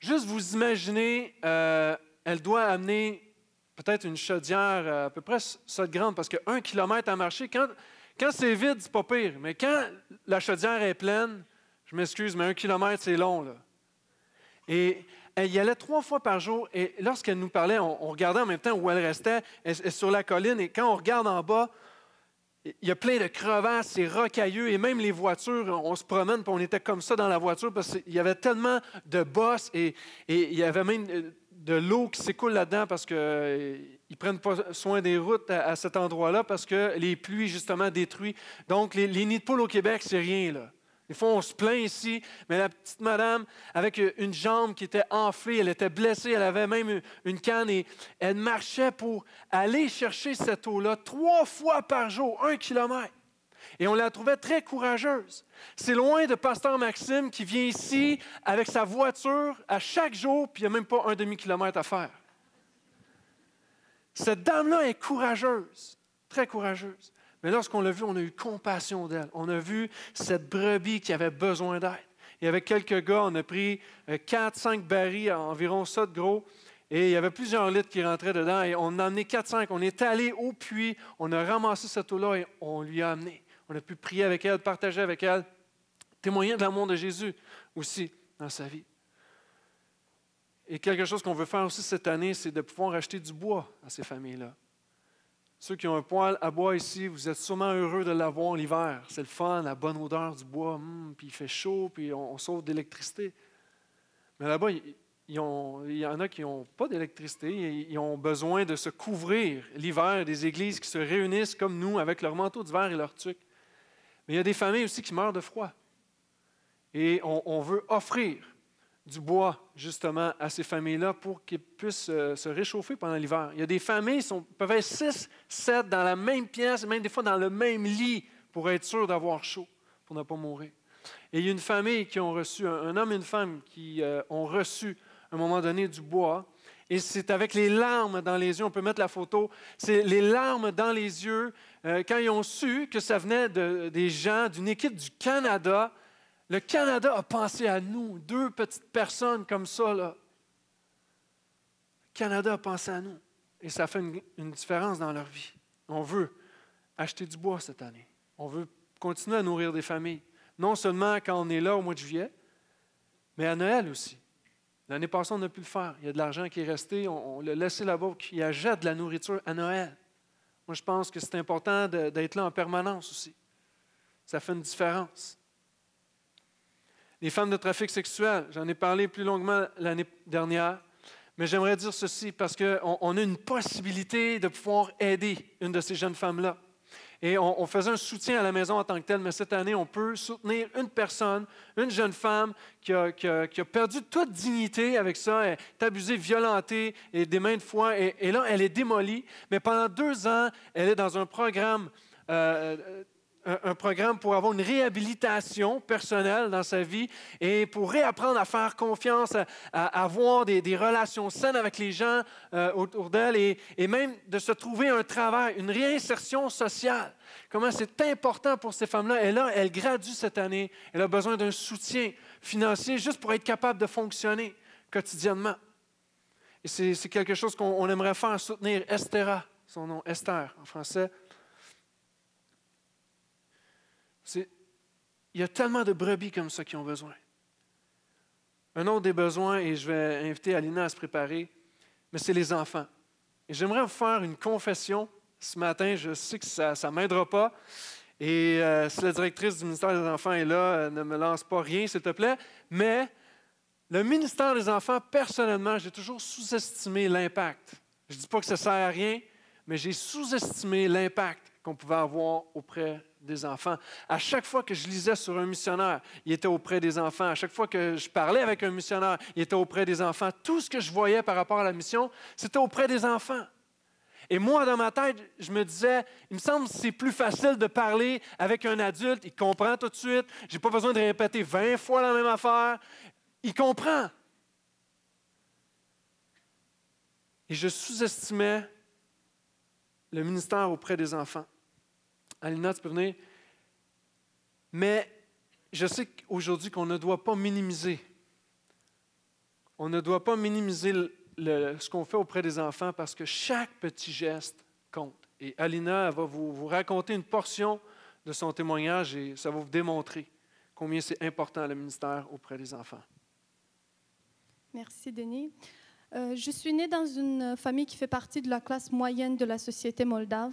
Juste vous imaginez, euh, elle doit amener peut-être une chaudière euh, à peu près cette grande, parce qu'un kilomètre à marcher, quand, quand c'est vide, c'est pas pire, mais quand la chaudière est pleine, je m'excuse, mais un kilomètre, c'est long. Là. Et elle y allait trois fois par jour. Et lorsqu'elle nous parlait, on, regardait en même temps où elle restait, elle, sur la colline. Et quand on regarde en bas, il y a plein de crevasses, c'est rocailleux. Et même les voitures, on, se promène, et on était comme ça dans la voiture parce qu'il y avait tellement de bosses et, il y avait même euh, de l'eau qui s'écoule là-dedans parce qu'ils euh, ne prennent pas soin des routes à, cet endroit-là parce que les pluies, justement, détruisent. Donc, les, les nids de poules au Québec, c'est rien, là. Des fois, on se plaint ici, mais la petite madame, avec euh, une jambe qui était enflée, elle était blessée, elle avait même euh, une canne et elle marchait pour aller chercher cette eau-là trois fois par jour, un kilomètre. Et on la trouvait très courageuse. C'est loin de Pasteur Maxime qui vient ici avec sa voiture à chaque jour, puis il n'y a même pas un demi-kilomètre à faire. Cette dame-là est courageuse, très courageuse. Mais lorsqu'on l'a vu, on a eu compassion d'elle. On a vu cette brebis qui avait besoin d'aide. Il y avait quelques gars, on a pris 4-5 euh, barils, euh, environ ça de gros, et il y avait plusieurs litres qui rentraient dedans, et on a amené 4-5. On est allé au puits, on a ramassé cette eau-là et on lui a amené. On a pu prier avec elle, partager avec elle, témoigner de l'amour de Jésus aussi dans sa vie. Et quelque chose qu'on veut faire aussi cette année, c'est de pouvoir acheter du bois à ces familles-là. Ceux qui ont un poêle à bois ici, vous êtes sûrement heureux de l'avoir l'hiver. C'est le fun, la bonne odeur du bois, hmm, puis il fait chaud, puis on, sauve d'électricité. Mais là-bas, il y en a qui n'ont pas d'électricité. et Ils ont besoin de se couvrir l'hiver, des églises qui se réunissent comme nous avec leur manteau d'hiver et leur tuque. Mais il y a des familles aussi qui meurent de froid. Et on veut offrir du bois justement à ces familles-là pour qu'elles puissent euh, se réchauffer pendant l'hiver. Il y a des familles qui peuvent être 6, 7 dans la même pièce, même des fois dans le même lit pour être sûr d'avoir chaud, pour ne pas mourir. Et il y a une famille qui ont reçu, un, homme et une femme qui euh, ont reçu à un moment donné du bois. Et c'est avec les larmes dans les yeux, on peut mettre la photo, c'est les larmes dans les yeux euh, quand ils ont su que ça venait des gens d'une équipe du Canada le Canada a pensé à nous, deux petites personnes comme ça. Là. Le Canada a pensé à nous. Et ça fait une, différence dans leur vie. On veut acheter du bois cette année. On veut continuer à nourrir des familles. Non seulement quand on est là au mois de juillet, mais à Noël aussi. L'année passée, on a pu le faire. Il y a de l'argent qui est resté. On, l'a laissé là-bas qui achète de la nourriture à Noël. Moi, je pense que c'est important d'être là en permanence aussi. Ça fait une différence les femmes de trafic sexuel. J'en ai parlé plus longuement l'année dernière. Mais j'aimerais dire ceci parce qu'on on a une possibilité de pouvoir aider une de ces jeunes femmes-là. Et on, faisait un soutien à la maison en tant que tel, mais cette année, on peut soutenir une personne, une jeune femme qui a, qui a, perdu toute dignité avec ça, est abusée, violentée, et des mains de foi, et, là, elle est démolie. Mais pendant deux ans, elle est dans un programme euh, un, programme pour avoir une réhabilitation personnelle dans sa vie et pour réapprendre à faire confiance, à, avoir des, relations saines avec les gens euh, autour d'elle et, même de se trouver un travail, une réinsertion sociale. Comment c'est important pour ces femmes-là. Et là, elle gradue cette année. Elle a besoin d'un soutien financier juste pour être capable de fonctionner quotidiennement. Et c'est quelque chose qu'on aimerait faire, soutenir Esther, son nom, Esther en français, il y a tellement de brebis comme ça qui ont besoin. Un autre des besoins, et je vais inviter Alina à se préparer, mais c'est les enfants. Et j'aimerais vous faire une confession ce matin. Je sais que ça ne m'aidera pas. Et euh, si la directrice du ministère des Enfants est là, euh, ne me lance pas rien, s'il te plaît. Mais le ministère des Enfants, personnellement, j'ai toujours sous-estimé l'impact. Je ne dis pas que ça ne sert à rien, mais j'ai sous-estimé l'impact qu'on pouvait avoir auprès des enfants. À chaque fois que je lisais sur un missionnaire, il était auprès des enfants. À chaque fois que je parlais avec un missionnaire, il était auprès des enfants. Tout ce que je voyais par rapport à la mission, c'était auprès des enfants. Et moi, dans ma tête, je me disais, il me semble que c'est plus facile de parler avec un adulte, il comprend tout de suite, je n'ai pas besoin de répéter 20 fois la même affaire, il comprend. Et je sous-estimais le ministère auprès des enfants. Alina, tu peux venir. Mais je sais qu'aujourd'hui qu'on ne doit pas minimiser. On ne doit pas minimiser ce qu'on fait auprès des enfants parce que chaque petit geste compte. Et Alina va vous, raconter une portion de son témoignage et ça va vous démontrer combien c'est important le ministère auprès des enfants. Merci, Denis. Euh, je suis née dans une famille qui fait partie de la classe moyenne de la société moldave.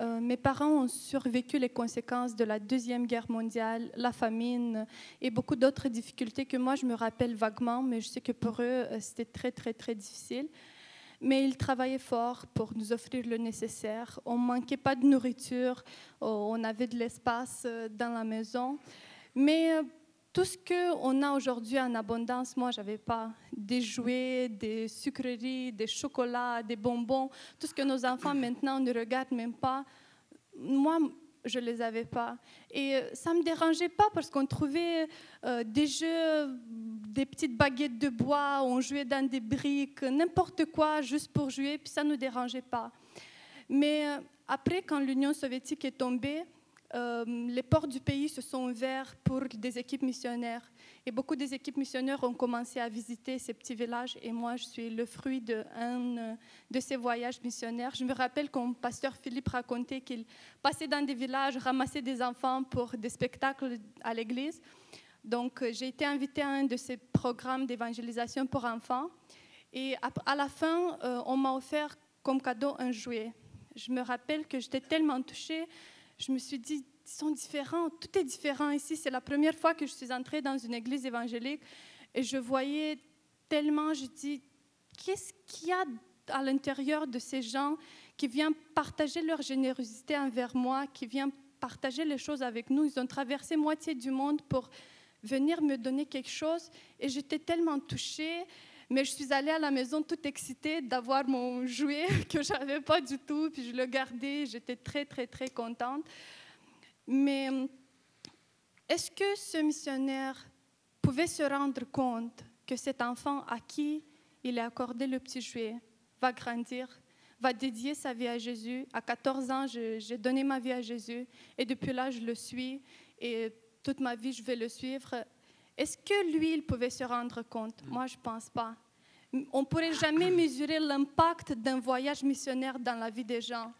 Euh, mes parents ont survécu les conséquences de la Deuxième Guerre mondiale, la famine et beaucoup d'autres difficultés que moi je me rappelle vaguement, mais je sais que pour eux, euh, c'était très, très, très difficile. Mais ils travaillaient fort pour nous offrir le nécessaire. On ne manquait pas de nourriture, euh, on avait de l'espace dans la maison. Mais tout ce qu'on a aujourd'hui en abondance, moi, je n'avais pas des jouets, des sucreries, des chocolats, des bonbons, tout ce que nos enfants maintenant ne regardent même pas. Moi, je ne les avais pas. Et euh, ça ne me dérangeait pas parce qu'on trouvait euh, des jeux, des petites baguettes de bois, on jouait dans des briques, n'importe quoi, juste pour jouer, puis ça ne nous dérangeait pas. Mais euh, après, quand l'Union soviétique est tombée, euh, les portes du pays se sont ouvertes pour des équipes missionnaires. Et beaucoup des équipes missionnaires ont commencé à visiter ces petits villages. Et moi, je suis le fruit d'un de ces voyages missionnaires. Je me rappelle quand pasteur Philippe racontait qu'il passait dans des villages, ramassait des enfants pour des spectacles à l'église. Donc, euh, j'ai été invitée à un de ces programmes d'évangélisation pour enfants. Et à la fin, euh, on m'a offert comme cadeau un jouet. Je me rappelle que j'étais tellement touchée je me suis dit, ils sont différents, tout est différent ici. C'est la première fois que je suis entrée dans une église évangélique et je voyais tellement, je dis, qu'est-ce qu'il y a à l'intérieur de ces gens qui viennent partager leur générosité envers moi, qui viennent partager les choses avec nous. Ils ont traversé moitié du monde pour venir me donner quelque chose et j'étais tellement touchée. Mais je suis allée à la maison toute excitée d'avoir mon jouet que je n'avais pas du tout, puis je le gardais, j'étais très, très, très contente. Mais est-ce que ce missionnaire pouvait se rendre compte que cet enfant à qui il a accordé le petit jouet va grandir, va dédier sa vie à Jésus. À 14 ans, j'ai donné ma vie à Jésus et depuis là, je le suis et toute ma vie, je vais le suivre. Est-ce que lui, il pouvait se rendre compte mm. Moi, je ne pense pas. On ne pourrait jamais mm. mesurer l'impact d'un voyage missionnaire dans la vie des gens.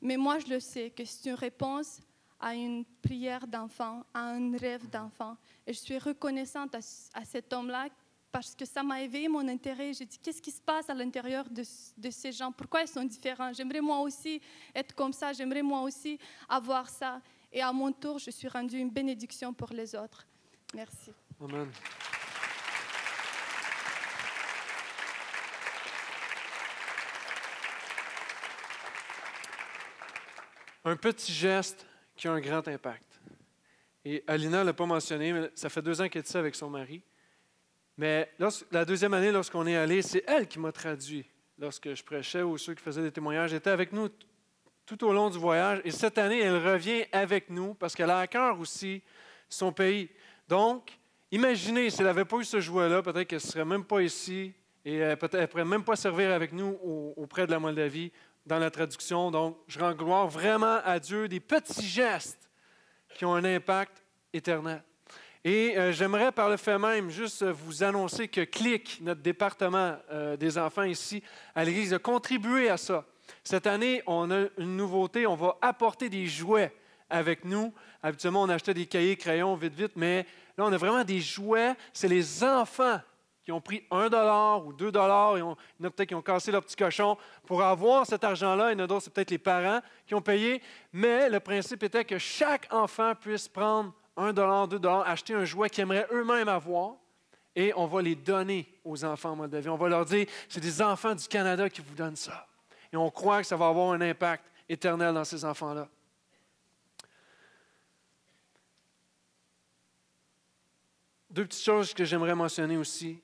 Mais moi, je le sais, que c'est une réponse à une prière d'enfant, à un rêve d'enfant. Et je suis reconnaissante à, cet homme-là parce que ça m'a éveillé mon intérêt. J'ai dit, qu'est-ce qui se passe à l'intérieur de, de, ces gens Pourquoi ils sont différents J'aimerais moi aussi être comme ça, j'aimerais moi aussi avoir ça. Et à mon tour, je suis rendue une bénédiction pour les autres. Merci. Amen. Un petit geste qui a un grand impact. Et Alina ne l'a pas mentionné, mais ça fait deux ans qu'elle est ici avec son mari. Mais la deuxième année, lorsqu'on est allé, c'est elle qui m'a traduit lorsque je prêchais ou ceux qui faisaient des témoignages elle était avec nous tout au long du voyage. Et cette année, elle revient avec nous parce qu'elle a à cœur aussi son pays. Donc, imaginez, si elle n'avait pas eu ce jouet-là, peut-être qu'elle ne serait même pas ici et euh, elle ne pourrait même pas servir avec nous auprès de la Moldavie dans la traduction. Donc, je rends gloire vraiment à Dieu des petits gestes qui ont un impact éternel. Et euh, j'aimerais par le fait même juste vous annoncer que CLIC, notre département euh, des enfants ici à l'Église, a contribué à ça. Cette année, on a une nouveauté, on va apporter des jouets avec nous. Habituellement, on achetait des cahiers, crayons, vite, vite, mais Là, on a vraiment des jouets. C'est les enfants qui ont pris un dollar ou deux dollars. Il y en a peut-être qui ont cassé leur petit cochon pour avoir cet argent-là. Il y en a d'autres, c'est peut-être les parents qui ont payé. Mais le principe était que chaque enfant puisse prendre un dollar, deux dollars, acheter un jouet qu'ils aimeraient eux-mêmes avoir. Et on va les donner aux enfants en vie. On va leur dire, c'est des enfants du Canada qui vous donnent ça. Et on croit que ça va avoir un impact éternel dans ces enfants-là. Deux petites choses que j'aimerais mentionner aussi.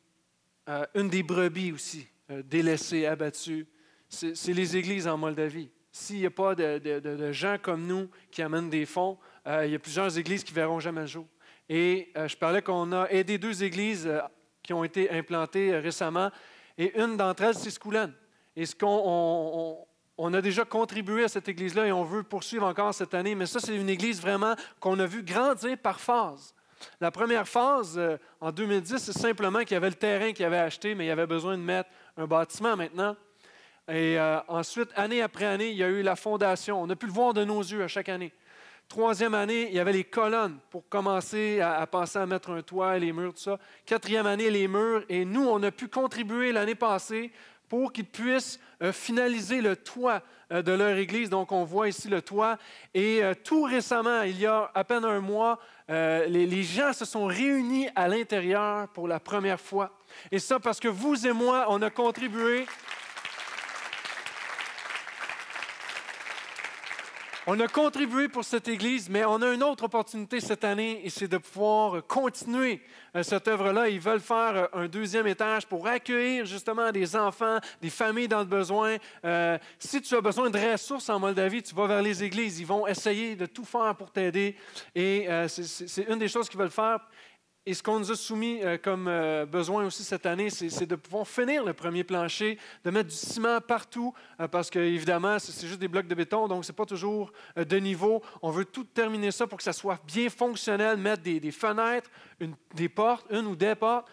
Euh, une des brebis aussi, euh, délaissées, abattues, c'est les églises en Moldavie. S'il n'y a pas de, gens comme nous qui amènent des fonds, euh, il y a plusieurs églises qui verront jamais le jour. Et je parlais qu'on a aidé deux églises qui ont été implantées récemment, et une d'entre elles, c'est Skoulen. Et ce qu'on on, a déjà contribué à cette église-là et on veut poursuivre encore cette année, mais ça, c'est une église vraiment qu'on a vu grandir par phase. La première phase, euh, en 2010, c'est simplement qu'il y avait le terrain qu'il avait acheté, mais il y avait besoin de mettre un bâtiment maintenant. Et euh, ensuite, année après année, il y a eu la fondation. On a pu le voir de nos yeux à chaque année. Troisième année, il y avait les colonnes pour commencer à, à penser à mettre un toit, les murs, tout ça. Quatrième année, les murs. Et nous, on a pu contribuer l'année passée pour qu'ils puissent euh, finaliser le toit euh, de leur église. Donc, on voit ici le toit. Et euh, tout récemment, il y a à peine un mois, les, les, gens se sont réunis à l'intérieur pour la première fois. Et ça parce que vous et moi, on a contribué On a contribué pour cette Église, mais on a une autre opportunité cette année et c'est de pouvoir continuer euh, cette œuvre-là. Ils veulent faire euh, un deuxième étage pour accueillir justement des enfants, des familles dans le besoin. Euh, si tu as besoin de ressources en Moldavie, tu vas vers les églises. Ils vont essayer de tout faire pour t'aider et c'est une des choses qu'ils veulent faire. Et ce qu'on nous a soumis euh, comme euh, besoin aussi cette année, c'est de pouvoir finir le premier plancher, de mettre du ciment partout, euh, parce que évidemment, c'est juste des blocs de béton, donc ce n'est pas toujours de niveau. On veut tout terminer ça pour que ça soit bien fonctionnel, mettre des, fenêtres, des portes, une ou des portes,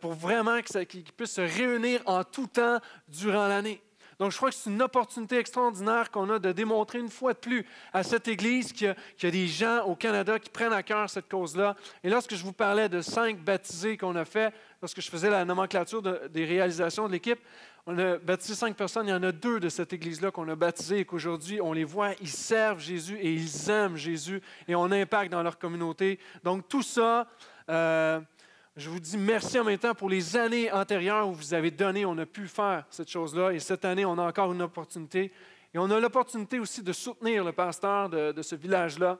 pour vraiment qu'ils ça puissent se réunir en tout temps durant l'année. Donc, je crois que c'est une opportunité extraordinaire qu'on a de démontrer une fois de plus à cette Église qu'il y, a des gens au Canada qui prennent à cœur cette cause-là. Et lorsque je vous parlais de cinq baptisés qu'on a fait, lorsque je faisais la nomenclature des réalisations de l'équipe, on a baptisé cinq personnes. Il y en a deux de cette Église-là qu'on a baptisé, et qu'aujourd'hui, on les voit, ils servent Jésus et ils aiment Jésus et on impacte dans leur communauté. Donc, tout ça, euh, je vous dis merci en même temps pour les années antérieures où vous avez donné, on a pu faire cette chose-là. Et cette année, on a encore une opportunité. Et on a l'opportunité aussi de soutenir le pasteur de, ce village-là,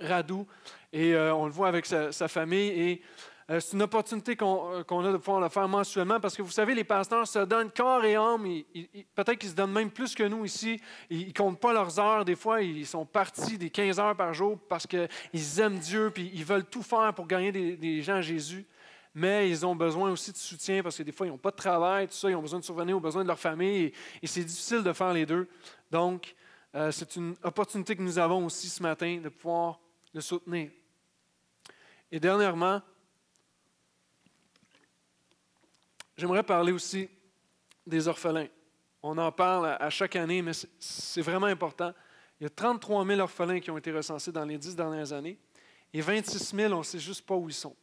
Radou. Et euh, on le voit avec sa, sa famille. Et euh, c'est une opportunité euh, qu'on a de pouvoir le faire mensuellement parce que vous savez, les pasteurs se donnent corps et âme. Peut-être qu'ils se donnent même plus que nous ici. Ils ne comptent pas leurs heures. Des fois, ils sont partis des 15 heures par jour parce qu'ils aiment Dieu puis ils veulent tout faire pour gagner des, gens à Jésus. Mais ils ont besoin aussi de soutien parce que des fois, ils n'ont pas de travail, tout ça. Ils ont besoin de ils ont besoin de leur famille et, c'est difficile de faire les deux. Donc, euh, c'est une opportunité que nous avons aussi ce matin de pouvoir le soutenir. Et dernièrement, J'aimerais parler aussi des orphelins. On en parle à chaque année, mais c'est vraiment important. Il y a 33 000 orphelins qui ont été recensés dans les dix dernières années et 26 000, on ne sait juste pas où ils sont.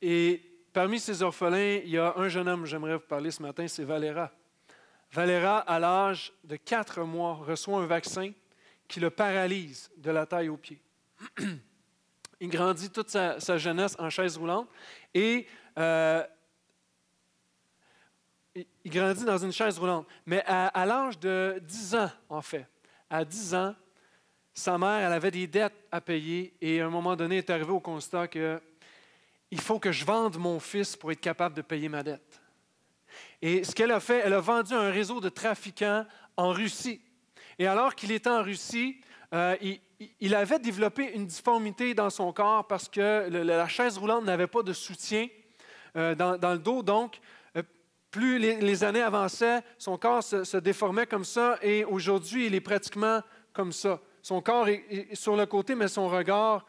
Et parmi ces orphelins, il y a un jeune homme, j'aimerais vous parler ce matin, c'est Valéra. Valéra, à l'âge de 4 mois, reçoit un vaccin qui le paralyse de la taille aux pieds. Il grandit toute sa, jeunesse en chaise roulante et euh, il grandit dans une chaise roulante. Mais à, l'âge de 10 ans, en fait, à 10 ans, sa mère, elle avait des dettes à payer et à un moment donné, elle est arrivée au constat que il faut que je vende mon fils pour être capable de payer ma dette. Et ce qu'elle a fait, elle a vendu un réseau de trafiquants en Russie. Et alors qu'il était en Russie, euh, il, avait développé une difformité dans son corps parce que la chaise roulante n'avait pas de soutien euh, dans, dans, le dos. Donc, plus les, années avançaient, son corps se, déformait comme ça et aujourd'hui, il est pratiquement comme ça. Son corps est, sur le côté, mais son regard,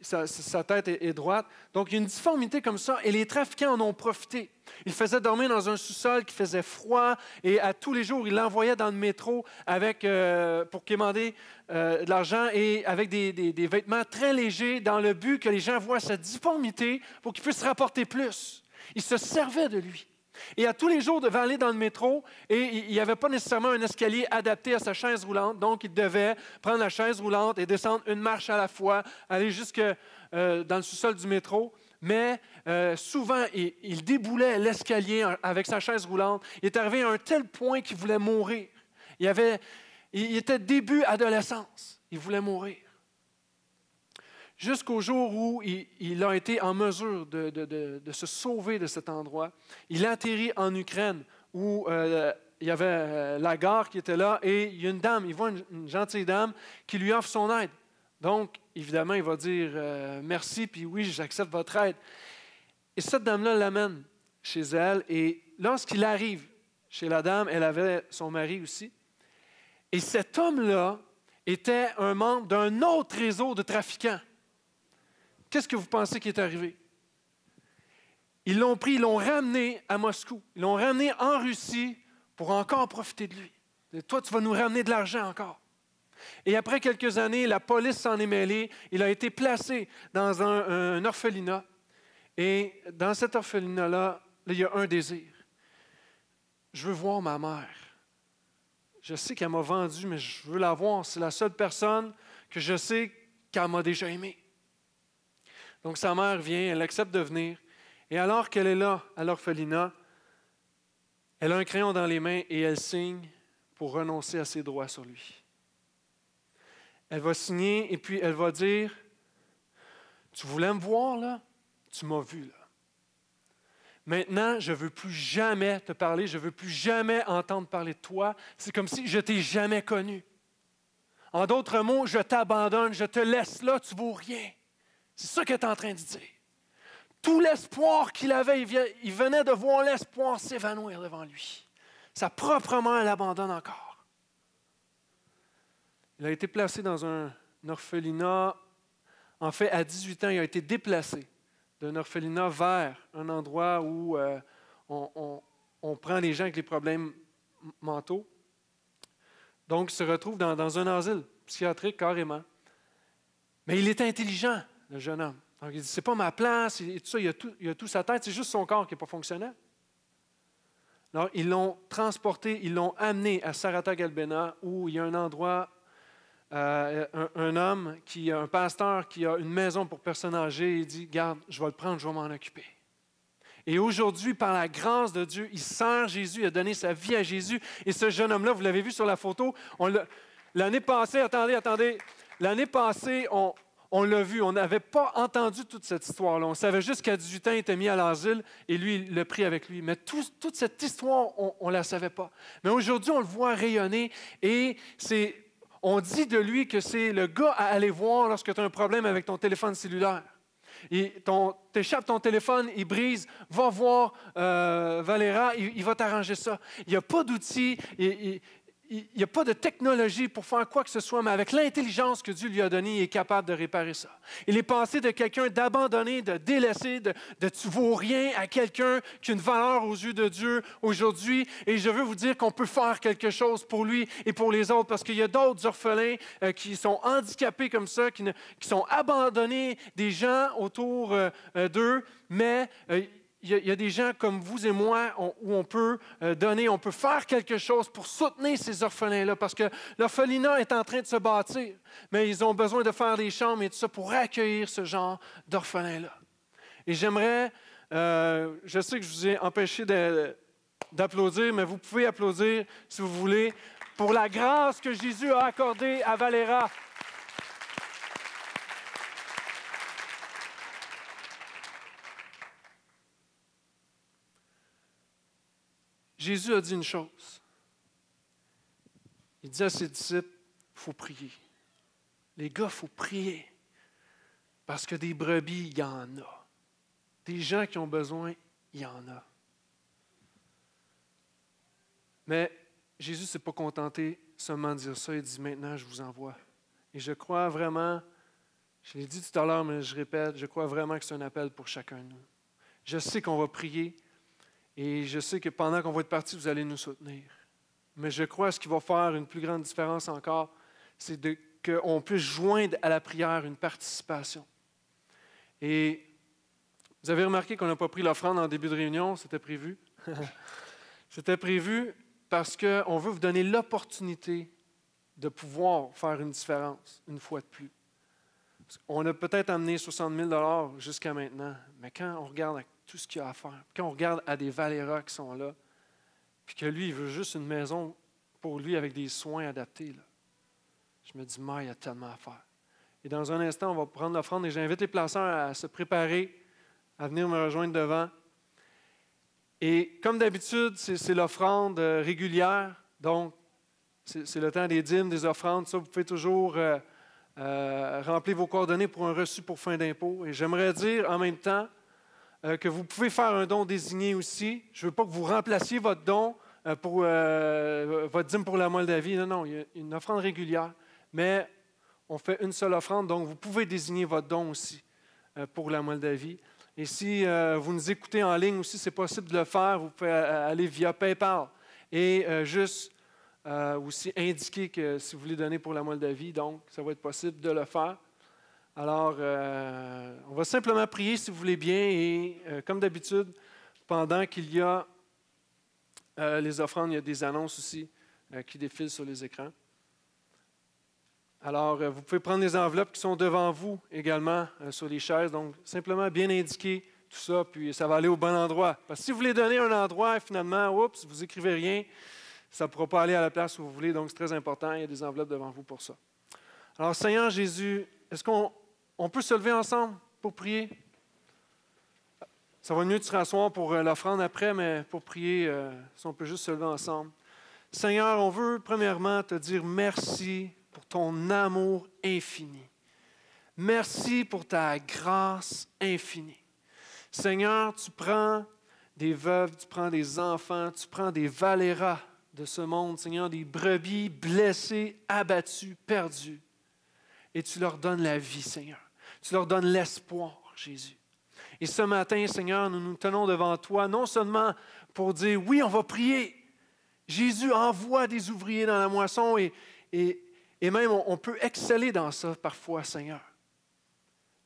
sa, tête est, droite. Donc, il y a une difformité comme ça et les trafiquants en ont profité. Il faisait dormir dans un sous-sol qui faisait froid et à tous les jours, il l'envoyait dans le métro avec, euh, pour qu'il euh, de l'argent et avec des, vêtements très légers dans le but que les gens voient sa difformité pour qu'ils puissent rapporter plus. Il se servait de lui. Et à tous les jours, il devait aller dans le métro et il n'y avait pas nécessairement un escalier adapté à sa chaise roulante. Donc, il devait prendre la chaise roulante et descendre une marche à la fois, aller jusque euh, dans le sous-sol du métro. Mais euh, souvent, il, déboulait l'escalier avec sa chaise roulante. Il est arrivé à un tel point qu'il voulait mourir. il était début adolescence. Il voulait mourir jusqu'au jour où il, a été en mesure de, se sauver de cet endroit. Il atterrit en Ukraine où euh, il y avait euh, la gare qui était là et il y a une dame, il voit une, gentille dame qui lui offre son aide. Donc, évidemment, il va dire euh, merci, puis oui, j'accepte votre aide. Et cette dame-là l'amène chez elle et lorsqu'il arrive chez la dame, elle avait son mari aussi. Et cet homme-là était un membre d'un autre réseau de trafiquants. Qu'est-ce que vous pensez qui est arrivé? Ils l'ont pris, ils l'ont ramené à Moscou. Ils l'ont ramené en Russie pour encore profiter de lui. toi, tu vas nous ramener de l'argent encore. Et après quelques années, la police s'en est mêlée. Il a été placé dans un, orphelinat. Et dans cet orphelinat-là, il y a un désir. Je veux voir ma mère. Je sais qu'elle m'a vendu, mais je veux la voir. C'est la seule personne que je sais qu'elle m'a déjà aimée. Donc sa mère vient, elle accepte de venir. Et alors qu'elle est là, à l'orphelinat, elle a un crayon dans les mains et elle signe pour renoncer à ses droits sur lui. Elle va signer et puis elle va dire, tu voulais me voir là, tu m'as vu là. Maintenant, je ne veux plus jamais te parler, je ne veux plus jamais entendre parler de toi. C'est comme si je t'ai jamais connu. En d'autres mots, je t'abandonne, je te laisse là, tu vaux rien. C'est ça que est en train de dire. Tout l'espoir qu'il avait, il venait de voir l'espoir s'évanouir devant lui. Sa propre mère l'abandonne encore. Il a été placé dans un orphelinat. En fait, à 18 ans, il a été déplacé d'un orphelinat vers un endroit où euh, on, prend les gens avec les problèmes mentaux. Donc, il se retrouve dans, un asile psychiatrique carrément. Mais il est intelligent le jeune homme. Donc, il dit, c'est pas ma place, et tout ça, il a tout, a tout sa tête, c'est juste son corps qui n'est pas fonctionnel. Alors, ils l'ont transporté, ils l'ont amené à Sarata Galbena, où il y a un endroit, euh, un, homme, qui un pasteur qui a une maison pour personnes âgées, il dit, garde, je vais le prendre, je vais m'en occuper. Et aujourd'hui, par la grâce de Dieu, il sert Jésus, il a donné sa vie à Jésus. Et ce jeune homme-là, vous l'avez vu sur la photo, l'année passée, attendez, attendez, l'année passée, on, on l'a vu, on n'avait pas entendu toute cette histoire-là. On savait juste qu'à 18 ans, il était mis à l'asile et lui, il l'a pris avec lui. Mais toute cette histoire, on ne la savait pas. Mais aujourd'hui, on le voit rayonner et c'est, on dit de lui que c'est le gars à aller voir lorsque tu as un problème avec ton téléphone cellulaire. T'échappes ton téléphone, il brise, va voir euh, Valéra, il, va t'arranger ça. Il n'y a pas d'outils, il n'y a pas de technologie pour faire quoi que ce soit, mais avec l'intelligence que Dieu lui a donnée, il est capable de réparer ça. Il est passé de quelqu'un d'abandonné, de délaissé, de, de tu vaux rien à quelqu'un qui a une valeur aux yeux de Dieu aujourd'hui. Et je veux vous dire qu'on peut faire quelque chose pour lui et pour les autres, parce qu'il y a d'autres orphelins euh, qui sont handicapés comme ça, qui, sont abandonnés des gens autour euh, euh, d'eux, mais il y, a, des gens comme vous et moi où on peut euh, donner, on peut faire quelque chose pour soutenir ces orphelins-là, parce que l'orphelinat est en train de se bâtir, mais ils ont besoin de faire des chambres et tout ça pour accueillir ce genre d'orphelins-là. Et j'aimerais, euh, je sais que je vous ai empêché d'applaudir, mais vous pouvez applaudir si vous voulez pour la grâce que Jésus a accordée à Valéra. Jésus a dit une chose. Il dit à ses disciples, il faut prier. Les gars, il faut prier. Parce que des brebis, il y en a. Des gens qui ont besoin, il y en a. Mais Jésus ne s'est pas contenté seulement de dire ça. Il dit maintenant, je vous envoie. Et je crois vraiment, je l'ai dit tout à l'heure, mais je répète, je crois vraiment que c'est un appel pour chacun de nous. Je sais qu'on va prier, et je sais que pendant qu'on va être parti, vous allez nous soutenir. Mais je crois que ce qui va faire une plus grande différence encore, c'est qu'on puisse joindre à la prière une participation. Et vous avez remarqué qu'on n'a pas pris l'offrande en début de réunion, c'était prévu. c'était prévu parce qu'on veut vous donner l'opportunité de pouvoir faire une différence une fois de plus. On a peut-être amené 60 000 jusqu'à maintenant, mais quand on regarde tout ce qu'il y a à faire. Quand on regarde à des Valera qui sont là, puis que lui, il veut juste une maison pour lui avec des soins adaptés, là. je me dis, moi il y a tellement à faire. Et dans un instant, on va prendre l'offrande et j'invite les placeurs à se préparer, à venir me rejoindre devant. Et comme d'habitude, c'est l'offrande euh, régulière, donc c'est le temps des dîmes, des offrandes. Ça, vous pouvez toujours euh, euh, remplir vos coordonnées pour un reçu pour fin d'impôt. Et j'aimerais dire en même temps, euh, que vous pouvez faire un don désigné aussi. Je ne veux pas que vous remplaciez votre don euh, pour euh, votre dîme pour la Moldavie. Non, non, il y a une offrande régulière, mais on fait une seule offrande, donc vous pouvez désigner votre don aussi pour la Moldavie. Et si vous nous écoutez en ligne aussi, c'est possible de le faire. Vous pouvez aller via PayPal et juste aussi indiquer que si vous voulez donner pour la Moldavie, donc ça va être possible de le faire. Alors, euh, on va simplement prier si vous voulez bien et, euh, comme d'habitude, pendant qu'il y a euh, les offrandes, il y a des annonces aussi qui défilent sur les écrans. Alors, vous pouvez prendre les enveloppes qui sont devant vous également sur les chaises. Donc, simplement bien indiquer tout ça, puis ça va aller au bon endroit. Parce que si vous voulez donner un endroit, finalement, oups, vous écrivez rien, ça ne pourra pas aller à la place où vous voulez. Donc, c'est très important. Il y a des enveloppes devant vous pour ça. Alors, Seigneur Jésus, est-ce qu'on on peut se lever ensemble pour prier. Ça va mieux de se rasseoir pour euh, l'offrande après, mais pour prier, euh, si on peut juste se lever ensemble. Seigneur, on veut premièrement te dire merci pour ton amour infini. Merci pour ta grâce infinie. Seigneur, tu prends des veuves, tu prends des enfants, tu prends des valéras de ce monde, Seigneur, des brebis blessées, abattues, perdues, et tu leur donnes la vie, Seigneur. Tu leur donnes l'espoir, Jésus. Et ce matin, Seigneur, nous nous tenons devant toi, non seulement pour dire, oui, on va prier. Jésus envoie des ouvriers dans la moisson et, et, même on, on peut exceller dans ça parfois, Seigneur.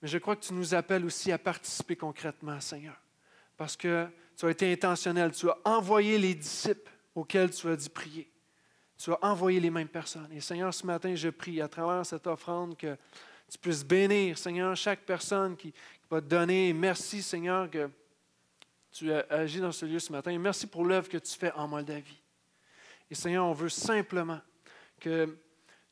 Mais je crois que tu nous appelles aussi à participer concrètement, Seigneur, parce que tu as été intentionnel, tu as envoyé les disciples auxquels tu as dit prier. Tu as envoyé les mêmes personnes. Et Seigneur, ce matin, je prie à travers cette offrande que tu puisses bénir, Seigneur, chaque personne qui, va te donner. Merci, Seigneur, que tu as agi dans ce lieu ce matin. merci pour l'œuvre que tu fais en Moldavie. Et Seigneur, on veut simplement que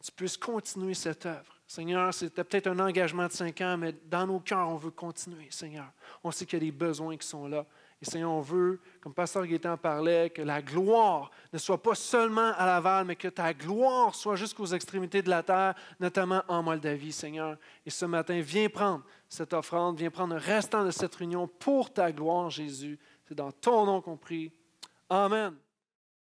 tu puisses continuer cette œuvre. Seigneur, c'était peut-être un engagement de cinq ans, mais dans nos cœurs, on veut continuer, Seigneur. On sait qu'il y a des besoins qui sont là. Et Seigneur, on veut, comme Pasteur Gaétan parlait, que la gloire ne soit pas seulement à Laval, mais que ta gloire soit jusqu'aux extrémités de la terre, notamment en Moldavie, Seigneur. Et ce matin, viens prendre cette offrande, viens prendre le restant de cette réunion pour ta gloire, Jésus. C'est dans ton nom qu'on prie. Amen.